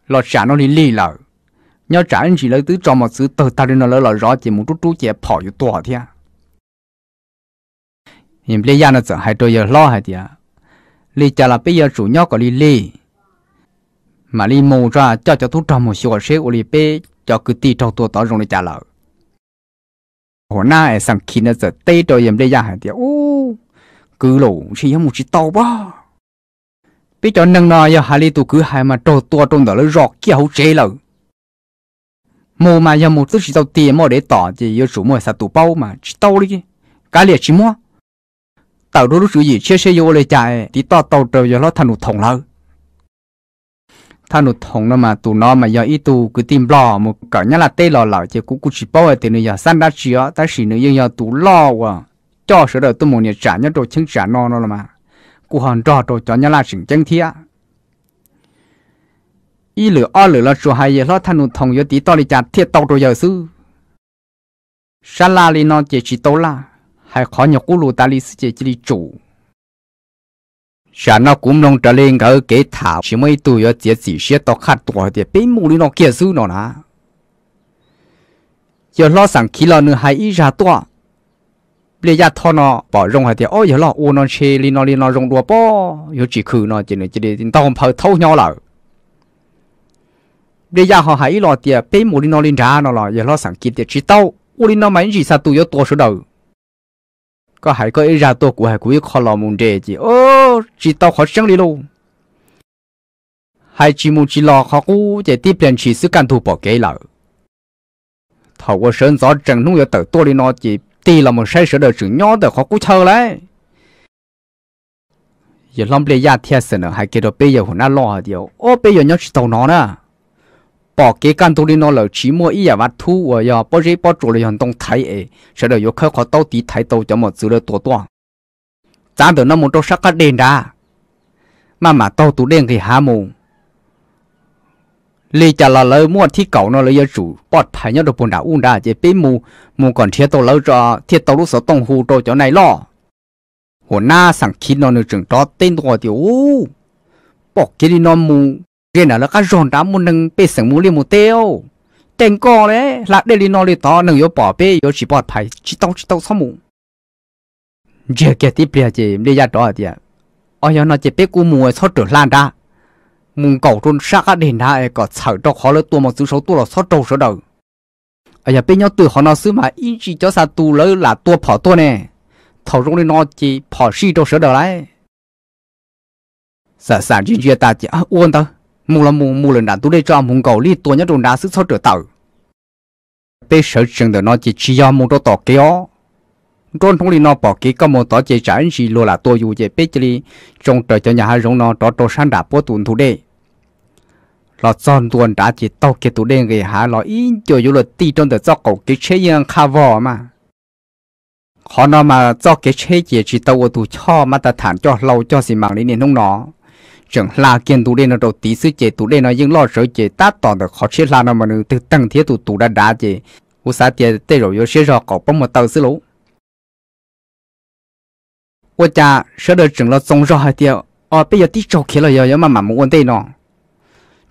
lo trả nó đi lì lợ nhau trả anh chỉ lấy tứ cho một sự từ ta đi nó lỡ lỡ rõ chỉ một chút chút chè bỏ vô tòa thế em lấy ra nó chẳng hay tôi lo hay thế lì trả là bây giờ chủ nhau có lì lì mà lì mù ra cho cho thuốc trong một số xe của bé cho cứ ti trong tua tỏ rồng lì trả lợ hồi nãy sang khi nó giờ tê cho em lấy ra hay thế ô cứ lù chỉ một chỉ tàu bao cái chỗ nâng nọ giờ hà li tụ cứ hai mà trâu tua trong đó là rọt kia hậu chế lợ mô mà giờ một thứ chỉ tao tiền mà để tỏ thì giờ chủ mua sao tù bao mà chỉ tao đi cái liệt chỉ mua tao đôi lúc chủ gì chia sẻ vô lời chạy thì tao tao trời giờ nó thành một thùng lợ thành một thùng nó mà tù nó mà giờ ít tù cứ tìm lò một cỡ nhá là tê lò lợ chứ cũng cũng chỉ bao thì nó giờ săn đã chia ta chỉ nó giờ tù lò à cho sợ đời tôi muốn nhà trả nhá đồ chứng trả nó nó là mà của hòn trò trò cho nhà là sinh chân thia y lửa o lửa là số hai thân nụ thông yo tí to li chặt thiết tàu rồi giờ sư sa la li nó chỉ chỉ tàu la hay khó nhọc cú lù ta li sư chỉ chỉ chủ sa nọ cũng nông trở lên cái kế thảo chỉ mấy tuổi yo chỉ chỉ sẽ tàu khát tuổi thì bên mù lì nọ kia sư nọ nà giờ lọ sẵn khí lọ nữa hay y ra tuổi bây giờ thọ nó bỏ rong hay thì ôi giờ lo ô nó chê li nó li nó rong đùa bỏ giờ chỉ khử nó chỉ này chỉ để tao không phải thâu nhau lại bây giờ họ hãy lo thì bé mù li nó li ra nó lo giờ lo sẵn kia thì chỉ tao ô li nó mấy gì sao tôi tôi số đầu có hãy có ra tôi của hãy của khó lo muốn đề chỉ ô chỉ tao khó chẳng đi luôn hãy chỉ muốn chỉ lo khó cũ chỉ tiếp liền chỉ sự can thu bỏ kế lại thầu của sơn gió chẳng nung giờ tự tôi đi nó chỉ tì là một sai sửa đời chủ nhỏ đời khó cú thơ đấy giờ lâm lê ya thiệt sự nữa hay kia đó bây giờ hồn ăn lo điều ô bây giờ nhớ chỉ tàu nó nè bỏ cái căn tu đi nó là chỉ mua ý và thu và giờ bỏ gì bỏ chủ là hành động thấy ấy sửa đời yêu khơi khó tàu tí thấy tàu cho một sự đời tổ toang chán từ nó muốn cho sắc cắt đền ra mà mà tàu tu đen thì há mồm เลยจะละเลยมั่วที่เก่าเนาะเลยจะจูปอดภัยเนาะปุ่นดาอุ่นได้จะเปมูมูก่อนเทียตตวลราจะเทียัตรู้สึกต้องหูโตจะหนล่อหัวหน้าสังคิดนอนจึงตอเต้นตัวเดียวปอกกินนอนมูเรียนแล้วก็ร้อนดาำมูนึงไปสังมูเรียมูเตียวเต็งก่อเลยหลักเดลินอนเลยต่อหนึ่งโยปอเป้โยชีปอดภัยชิต้องชิต้องสมูเจ้าแกที่เปลี่ยนเจมเรียกดอเดียอ๋อยนอนเจเป้กูมัวชดเดือดล้านดา mùng cầu trôn sát các đền hạ có sợ cho khó lỡ tua mà chữ số tua là sót trâu sót đầu ở nhà bên nhau từ họ nó xứ mà ý chỉ cho sa tu lỡ là tua phỏ tua nè thầu rong đi nó chỉ phỏ si trâu sót đầu đấy sợ sản chỉ chia ta chỉ uôn tao mùng là mùng mùng lần đàn tu đây cho mùng cầu li tua nhất trôn đá xứ sót trở tàu bây sở trường đó nó chỉ chỉ cho mùng cho tỏ kế kéo trôn thông lý nó bỏ kế có một tỏ chế trả anh chỉ lô là tôi dù chế bế chế lý trong trời cho nhà hai rong nó tỏ trò sáng đạp bố tùn thủ đề lo son tuần đã chỉ tao kia tụ đen người há lo in cho dù là ti trong tờ dọc cầu cái chế yên khá vò mà họ nó mà do cái chế chế chỉ tao tụ cho mà ta thản cho lâu cho xì mạng đến nông nó chẳng là kiện tụ đen ở đầu tí sư chế tụ đen nó nhưng lo sợ chế ta toàn được khó chế là nó mà nữ từ tăng thiết tụ tụ đã đá chế u sa tiền tê rồi yếu chế rồi cầu bấm một tàu sư lũ quốc gia sẽ được chừng lo xong rồi thì ờ bây giờ tí trâu kia là giờ mà mà muốn ổn định nó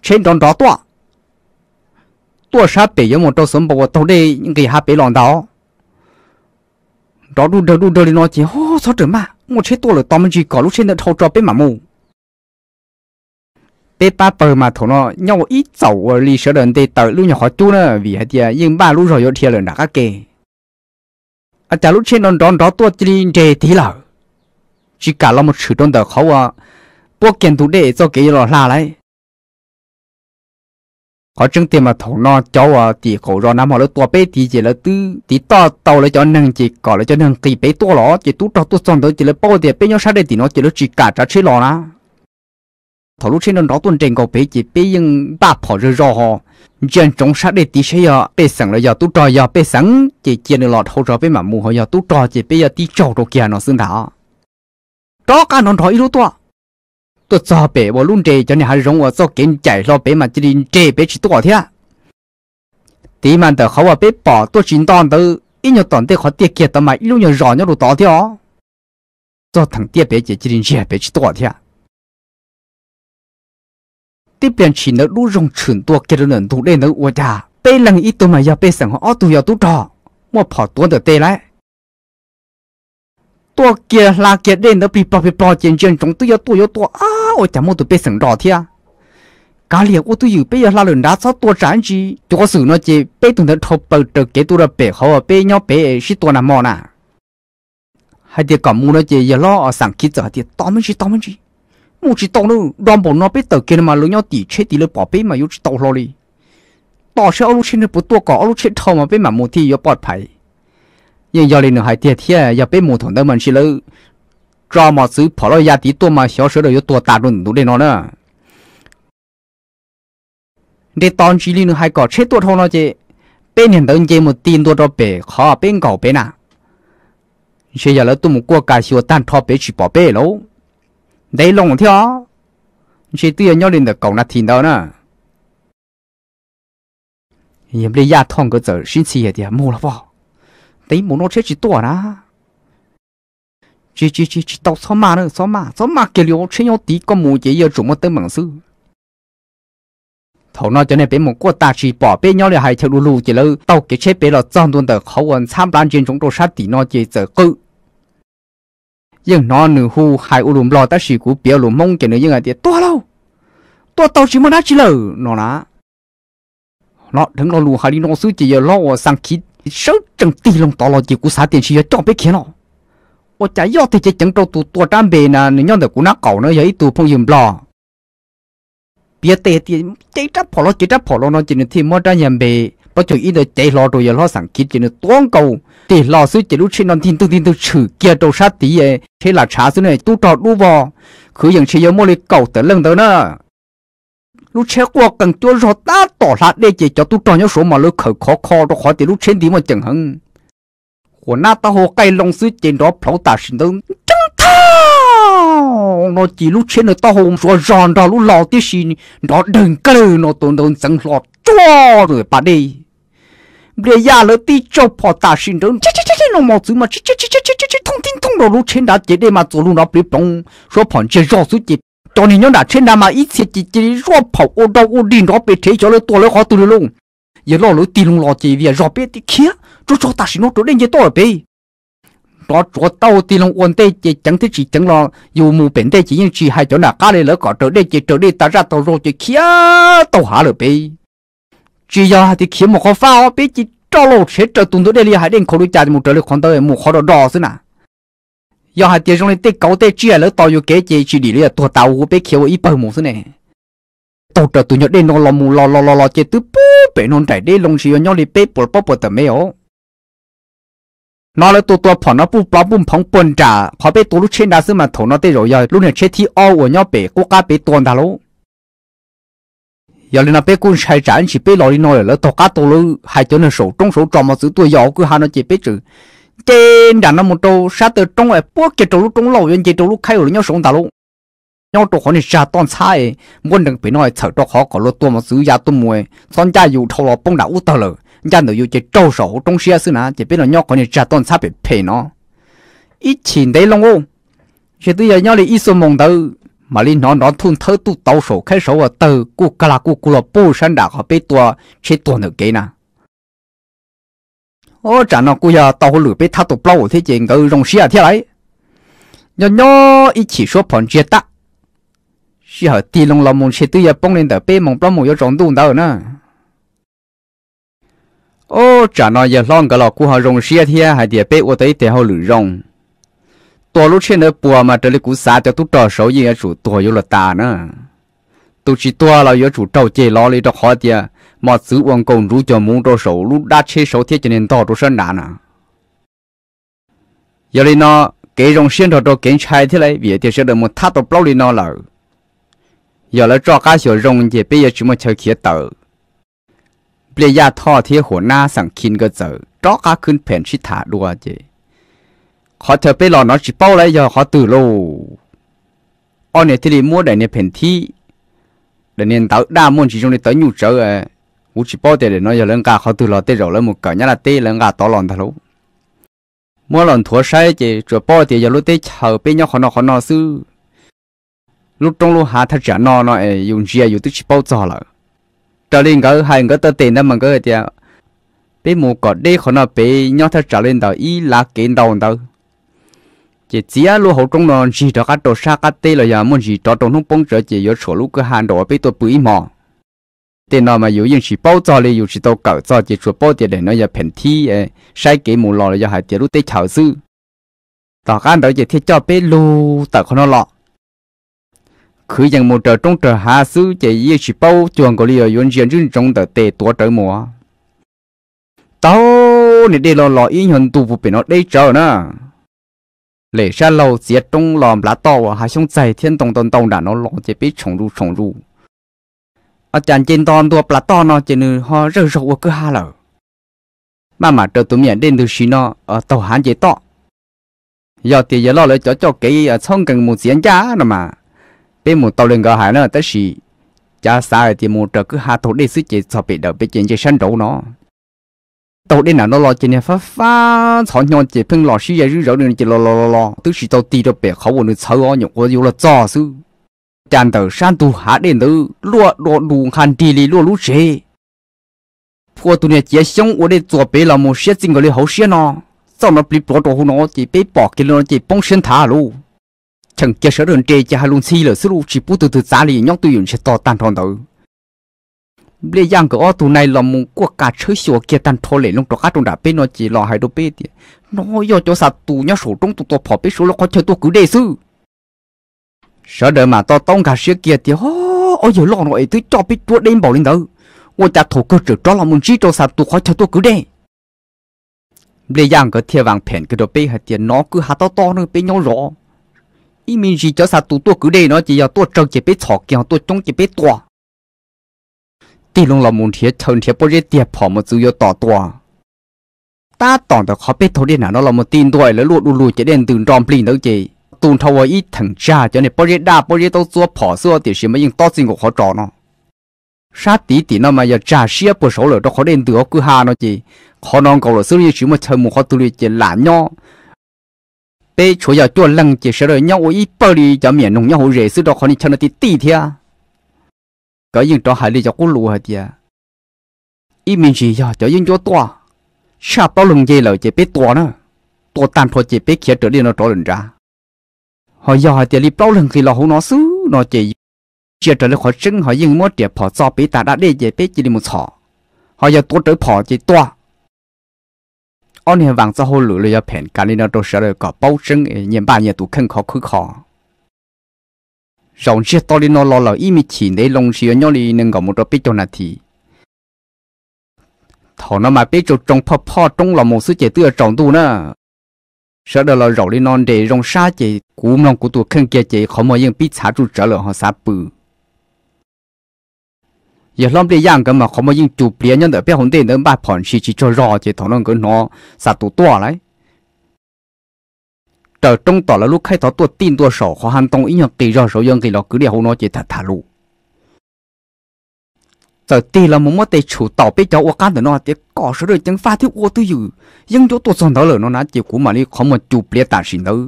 trên trong đó tọa tọa sa bể giống một trâu sớm bảo tôi đây những cái hạ bể lòng đó đó đu đơ đu đơ lên nó chỉ hô sao trở mà một chế tọa là tao mình chỉ có lúc trên đất thâu cho bể mà mù bể ba bờ mà thôi, nó nhau ít dầu ở lì sợ đần tê tờ lúc nhỏ khó chú nữa vì hạt giờ nhưng ba lúc rồi thì thiệt là đã các à chả lúc trên đó đó đó chỉ để thế là chỉ cả là một sự trong tờ khó à bố kiện thủ đệ cho cái lò la lại có chứng tiền mà thầu nó cháu à thì khổ rồi năm họ lấy tua bé thì chỉ là tư thì to tàu lấy cho nâng chỉ có lấy cho nâng kỳ bé tua lọ chỉ tu cho tu xong đó chỉ lấy bao tiền bé nhau sát đây thì nó chỉ lấy chỉ cả trả chế lọ na thầu lúc trên nó nó tuần trên cổ bé chỉ bé nhưng ba phỏ rồi rồi họ dân trong sát đây thì à, sẽ giờ bé sáng là giờ tu trò giờ bé sáng chỉ chỉ là lọt hậu rồi bé mà mua họ à, giờ tu trò chỉ bé giờ tí trâu đồ kia nó xưng thảo đó cả nó nói luôn tua tôi cho bé bỏ luôn trẻ cho nên hãy rong ở cho kiến chạy lo bé mà chỉ đi trẻ bé chỉ tôi thế à tí mà được khó bé bỏ tôi chính toàn tớ ít nhiều toàn tớ khó tiết kiệm tớ mà ít lúc nhiều rõ nhau đồ tớ thế à cho thằng tiết bé chỉ chỉ đi trẻ bé chỉ tôi thế à tiếp bên chỉ nó lúc rong chuyển tôi kia nó nổ lên nó ủa cha bé lần ít tôi mà giờ bé sẵn họ tu giờ tu trò mà bỏ tôi được tê lại ตัวเกียลาเกียเด่นแล้วปีปอปีปอเจียนเจียนจงตัวยอตัวยอตัวอ้าโอ้จำมันตัวเป็นสังรอเทียกาเลียกูตัวอยู่เปียลาหลุนดาซอตัวจานจีตัวสื่อเนาะเจเป้ตุนเดทบเปิดเตเกตัวเปเขาเป้ยอเป้ชิตัวน่ะมอน่ะให้เดียก่อมูเนาะเจอย่าล้อเอาสั่งคิดจ่อเดียตอมันจีตอมันจีมูจีตองนู่ดอมบ่นอเป้เตเกนมาลุยอตีเชตีเลยปอเป้มาอยู่จีตอลอลีต่อเชื่อเอาลูกชิ้นเนี่ยปุ๊ตัวก่อเอาลูกชิ้นทอมาเป้มามูที่ยอปลอดภัย幺零零还电梯，要被木桶的门去了，抓么走跑到亚底多嘛？小售额有多大种？努力了呢？你当初呢还搞车多套了些，半年到一年么订多着笔？好啊，变高变你学在了多么过，街小单他别去宝贝喽。你弄你哦。现在幺零的搞那听到呢？你们的压痛。个字神奇一点，木了吧？tí muốn nó chết chỉ tuổi đó chỉ chỉ chỉ chỉ tao xóa mà nữa xóa mà xóa mà cái liu chỉ nhau tí có mù chỉ giờ chúng nó tới mảng sư thầu nó cho nên bên một cô ta chỉ bỏ bên nhau là hai theo lù lù chỉ lâu tao cái chết bên là trong tuần tờ khẩu ăn tham lan trên chúng tôi sát tí nó chỉ giờ cự nhưng nó nửa hu hai u lùm lo ta chỉ cú bé lùm mông chỉ nữa nhưng mà thì to lâu to tao chỉ muốn đá chỉ lờ nó lá nó đứng nó lù hai đi nó sư chỉ giờ lo sang kít 手正地龙打了几股啥电器也装别看了。我家要的这郑州都多长白呢，你让的姑娘搞呢也一度碰硬了。别带的，这只跑了，这只跑了呢，今天天没长硬白，不就一头带老多也老上去，今天短高，对老师这路去那天都天都吃，接到啥地耶，吃了茶子呢都找路吧，可用吃也没得搞得冷的呢。lúc chế qua cần cho rõ ta tỏ ra để chỉ cho tu tròn nhau số mà lúc khởi khó khó đó khó thì lúc chế thì mà chẳng hơn. của na ta hồ cây long sư trên đó pháo ta sinh đơn chẳng thao nó chỉ lúc chế nó ta hồ số giòn đó lúc lò tí xin nó đừng cơ nó tổn đơn chẳng lọt cho rồi bà đi bây giờ lỡ tí cho pháo ta sinh đơn chết chết chết nó mò chứ mà chết chết chết chết chết thông tin thông đó lúc chế đã chế để nó bị bông số phản chế rõ sư chế cho nên nhóm đã trên nam mà ít thiệt chỉ chỉ rõ phẩu ô đâu ô đi rõ bề thế cho nó to nó khó tu luôn giờ lo lối tiền lo chỉ vì rõ bề thì kia chú cho ta xin nó trở nên giờ to rồi bề đó chỗ tàu tiền long ổn tê chỉ chẳng thế chỉ chẳng lo dù mù bền tê chỉ nhưng chỉ hai chỗ nào cá này lỡ cọ trở nên chỉ trở nên ta ra tàu rồi chỉ kia tàu hạ rồi bề chỉ giờ thì kia một khó phao bề chỉ cho lo chết trở tung tới đây là hai đến khổ đối trả một trở lại còn tới một khó đó đó thế nào 要还点上的得搞得主要了导游给解决的了，多到我被扣一百毛子呢。到这都要连弄老母老老老老这都不被弄在的，弄是要要的被不不不的没有。nó là tụt tụt phỏng nó bu bao bu phỏng bồn trả họ bị tụt lúc trên đá xứ mà thổ nó tê rồi giờ lúc này chết ao của nhau bị cố cá bị tuôn đá lú giờ lên nó bị cún sai trả chỉ bị lòi nói là tụt cá tụt hai chỗ nó sổ trong sổ tròn mà giữ tôi giàu cứ hai nó chỉ bị trừ trên đàn nó một trâu sát từ trong ấy bố chế trâu lúc trong lâu yên chế trâu lúc khai rồi nhau sống ta lúc nhau trâu khó nên sát toàn sai muốn đừng bị nói sợ trâu khó có lô tua mà giữ giá tua mùi son cha dù thâu lò bông đã út tờ lờ cha nữ dù chế trâu sổ trong xe xứ nà chế biết là nhau khó nên sát toàn sai bị phê nó ít tiền đấy lòng ô chế tự giờ nhau đi ít số mong đâu mà linh nó nó thun thơ tu tàu sổ khai sổ ở tờ cu cà la cu cu lò bù san đã họ biết tua chế tua nữ kế nào ô chả nó cũng giờ tàu lửa bị thắt tụ bao thế chuyện cái rong xia à thế này nhỏ nhỏ ít chỉ số phần chia ta xia hở tì lông lòng mông chế tự bông lên tờ bê mông bao mông yếu rong đun đâu nữa ô chả nó giờ lon cái lọ cũng hở rong xia à thế à, hay để bê ô tới để hở lửa rong tua lúc trên đó bùa mà trời cũng xả cho tụt trò xấu gì chủ tua yếu là ta nữa tụt chỉ tua là yếu chủ trâu chê lo lấy cho khó tiệt mà xứ quân công chủ cho muốn đồ sổ lúc đã chế sổ thiết cho nên tạo đồ sơn đá nè giờ đi nó cái dòng xuyên đồ cho kiến trai thế này vì thì sẽ được một tháp đồ bao đi nó lợ giờ là cho cá sổ rồng thì bây giờ chỉ một chơi kia tờ bây giờ thọ thiết hồ na sẵn kinh cơ giờ cho cá khuyên phèn chỉ thả đùa chứ họ thở bây lò nó chỉ bao lại giờ họ từ lâu ở này thì đi mua để này phèn thi để nên tao đa muốn chỉ trong này tới nhu trợ à u chỉ bao tiền nói cho lên cả họ từ lò tê rồi lên một cái nhà là tê lên cả to lớn thà lú mua lần thua sai chỉ chỗ bao tiền giờ lúc tê chờ bên nhau họ nó họ nó sư lúc trong lúc hạ thật trả nó nó dùng gì dùng tức chỉ bao giờ là trở lên cái hai cái tờ tiền đó mình cái thì bé một cỏ đi họ nó bé nhau thật trả lên đầu ý là kiện đầu đầu chỉ chỉ lúc học trong nó chỉ đó cả đồ sa cả tê là giờ muốn gì đó trong lúc bông trở chỉ giờ số lúc cái hàng đồ bị tôi bự mò tiền nào mà yếu nhưng chỉ bao giờ lấy yếu chỉ tàu cầu giờ chỉ chuột bao tiền để nó giờ phèn thi ờ, sai cái mù lò là giờ hai tiền lúc tết chảo sư tao ăn đâu giờ thiết cho bé lô tao không nó lọ một trời trong trời hạ sư chỉ yếu chỉ bao chuồng có lý yếu nhưng chỉ trong tờ tệ tua trời mùa tao nè đi lò lò yên hơn tu vụ bị nó đi chờ nè lệ ra lâu giết trong lòm lá to và hai sông dày thiên tông tông tông đã nó lò chỉ biết trồng ru trồng ru อาจารย์เจนตอนตัวปลาตอนเนาะเจนึฮอเรื่องรกก็ฮาเหรอมามาเจอตัวเมียเด่นดูชีเนาะเออตัวหันเจต่อยอดที่ยอดเลยจะจ่อเกี่ยช่องกันหมู่เสียงจ้าเนาะมาเป็นหมู่ตัวเรื่องก็หายเนาะแต่สีจ้าสายที่หมู่เจอก็หาตัวได้ซื้อเจสอบไปเดี๋ยวไปเจนเจชันโดเนาะตัวเด่นน่ะเราเจเนี่ยฟ้าฟ้าสอนยอนเจเพิ่งหล่อชี้ยารื้อเราเนี่ยเจรอรอรอตื้อสีตัวตีเราเปียเขาวนเช้าอ๋อหยกว่าอยู่ละจ่อซื้อ chàng tờ san tu hạ đến từ lúa đồ đủ hàn trì lì lúa lúa chế phụ tu chỉ sống ở đây 做 bé là một 些 chính người hậu sinh nó sau nó bị bỏ đồ nó bị bỏ cái nó chỉ bông sinh thả luôn chẳng kia sở đơn chế cho hai luôn xí chỉ bút từ từ giá lì nhóc tu dùng sẽ tan thon tử lê giang cái ô tu này là một quốc cả chơi sửa kia tan thon lệ lúc đó các trong đã bé chỉ lo hai đôi bé thì nó do cho sạt tu nhóc sổ trong tu to bỏ bé số nó có cứ đề sợ đợi mà to tông cả xía kia thì hô ôi giờ lo nội thứ cho biết tôi đem bảo lên đâu quân ta thổ cơ trực cho là muốn chi cho sạp tụ khó cho tôi cứ đê bây giang cái thiên vàng phèn cái đồ bê hạt tiền nó cứ hạt to to nó bê nhau rõ ý mình gì cho sạp tụ tôi cứ đê nó chỉ là tôi trâu chỉ bê thọ kia tôi trông chỉ bê to tỷ long là muốn thiệt thần thiệt bao nhiêu tiền phò mà chủ yếu tỏ to ta tỏ được khó biết thổ đi nào nó là một tin tuổi là luôn luôn chỉ đen từng tròn plin đâu chị tuần thâu ý thằng cha cho nên bao nhiêu đa bao nhiêu tao xua bỏ xua thì xem mà dùng to xin của họ trò nó sa tí tí nó mà giờ trả xia bộ số rồi đó khó đến được cứ hà nó chỉ khó non cầu rồi xử lý chỉ mà thời một khó tu luyện chỉ là nhau bé chỗ giờ chỗ lăng chỉ sợ rồi nhau ý bao đi cho miền nông nhau hồ rể xứ đó khó đi cho nó tí tí thia cái những đó hải lý cho cú lúa hả thia ý mình gì giờ cho những chỗ to sa bao lùng gì lời chỉ bé to nữa to tan thôi chỉ bé khía trở đi nó trở lên ra họ giờ họ tiền đi bao lần khi lò hú nó xứ nó chỉ chia trở lại khỏi chân họ dừng mất tiền bỏ cho bị ta đã để về biết chỉ đi một sọ họ giờ tốt tới họ chỉ toa ông hiện vàng cho hồ lửa lửa phèn cả nó đâu sợ được có bao chân nhìn ba nhà tụ khăn khó khứ khó rộng chia to lên nó lo lò ý mi chỉ để lông xìa nhau đi nên gọi một đôi biết cho nà thì thằng nó mà biết cho trong phò phò trong lòng một sự chế tựa trọng tu nữa sợ đó là rồi đi non để rong xa chị cú mong của tôi khăn kia chị khó mà yên biết xả trụ trở lại họ xả bự giờ lắm đi giang cái mà khó mà yên chụp bia nhân đỡ biết hồn tiền đỡ ba phòn chỉ chỉ cho rõ chị thằng nó cứ nó xả tụ to đấy trở trong tỏ là lúc khai thọ tôi tin tôi sổ khó hàn tông ý nhật kỳ rõ số dân kỳ nó cứ để hồn nó chị thật thả lụ giờ tì là một mất tay chủ tàu biết cháu ác từ nó thì có số đời chẳng thiếu ô tư dữ nhưng chỗ tôi chọn đó là nó nát chịu cũ mà đi khó một chụp lẽ tả xin đâu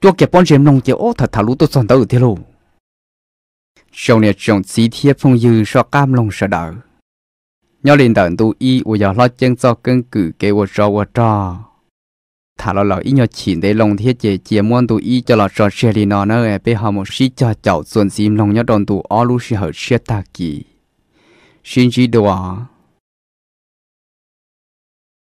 cho kẹp bọn chém nông chịu ô thật thà lũ tôi chọn đó ở thế lô sau này chọn chỉ phong dư so cam lòng sợ đỡ nhau lên tận tu y ô giờ chân cho cân cử kế ô cho ô cho thà lo ý nhau chỉ để lòng thiết chế chia muôn tu y cho lo sợ xe đi nó nữa bây giờ một sĩ cho cháu xuân xìm lòng nhau đòn tu ô lũ sĩ hở ta kỳ 心机多。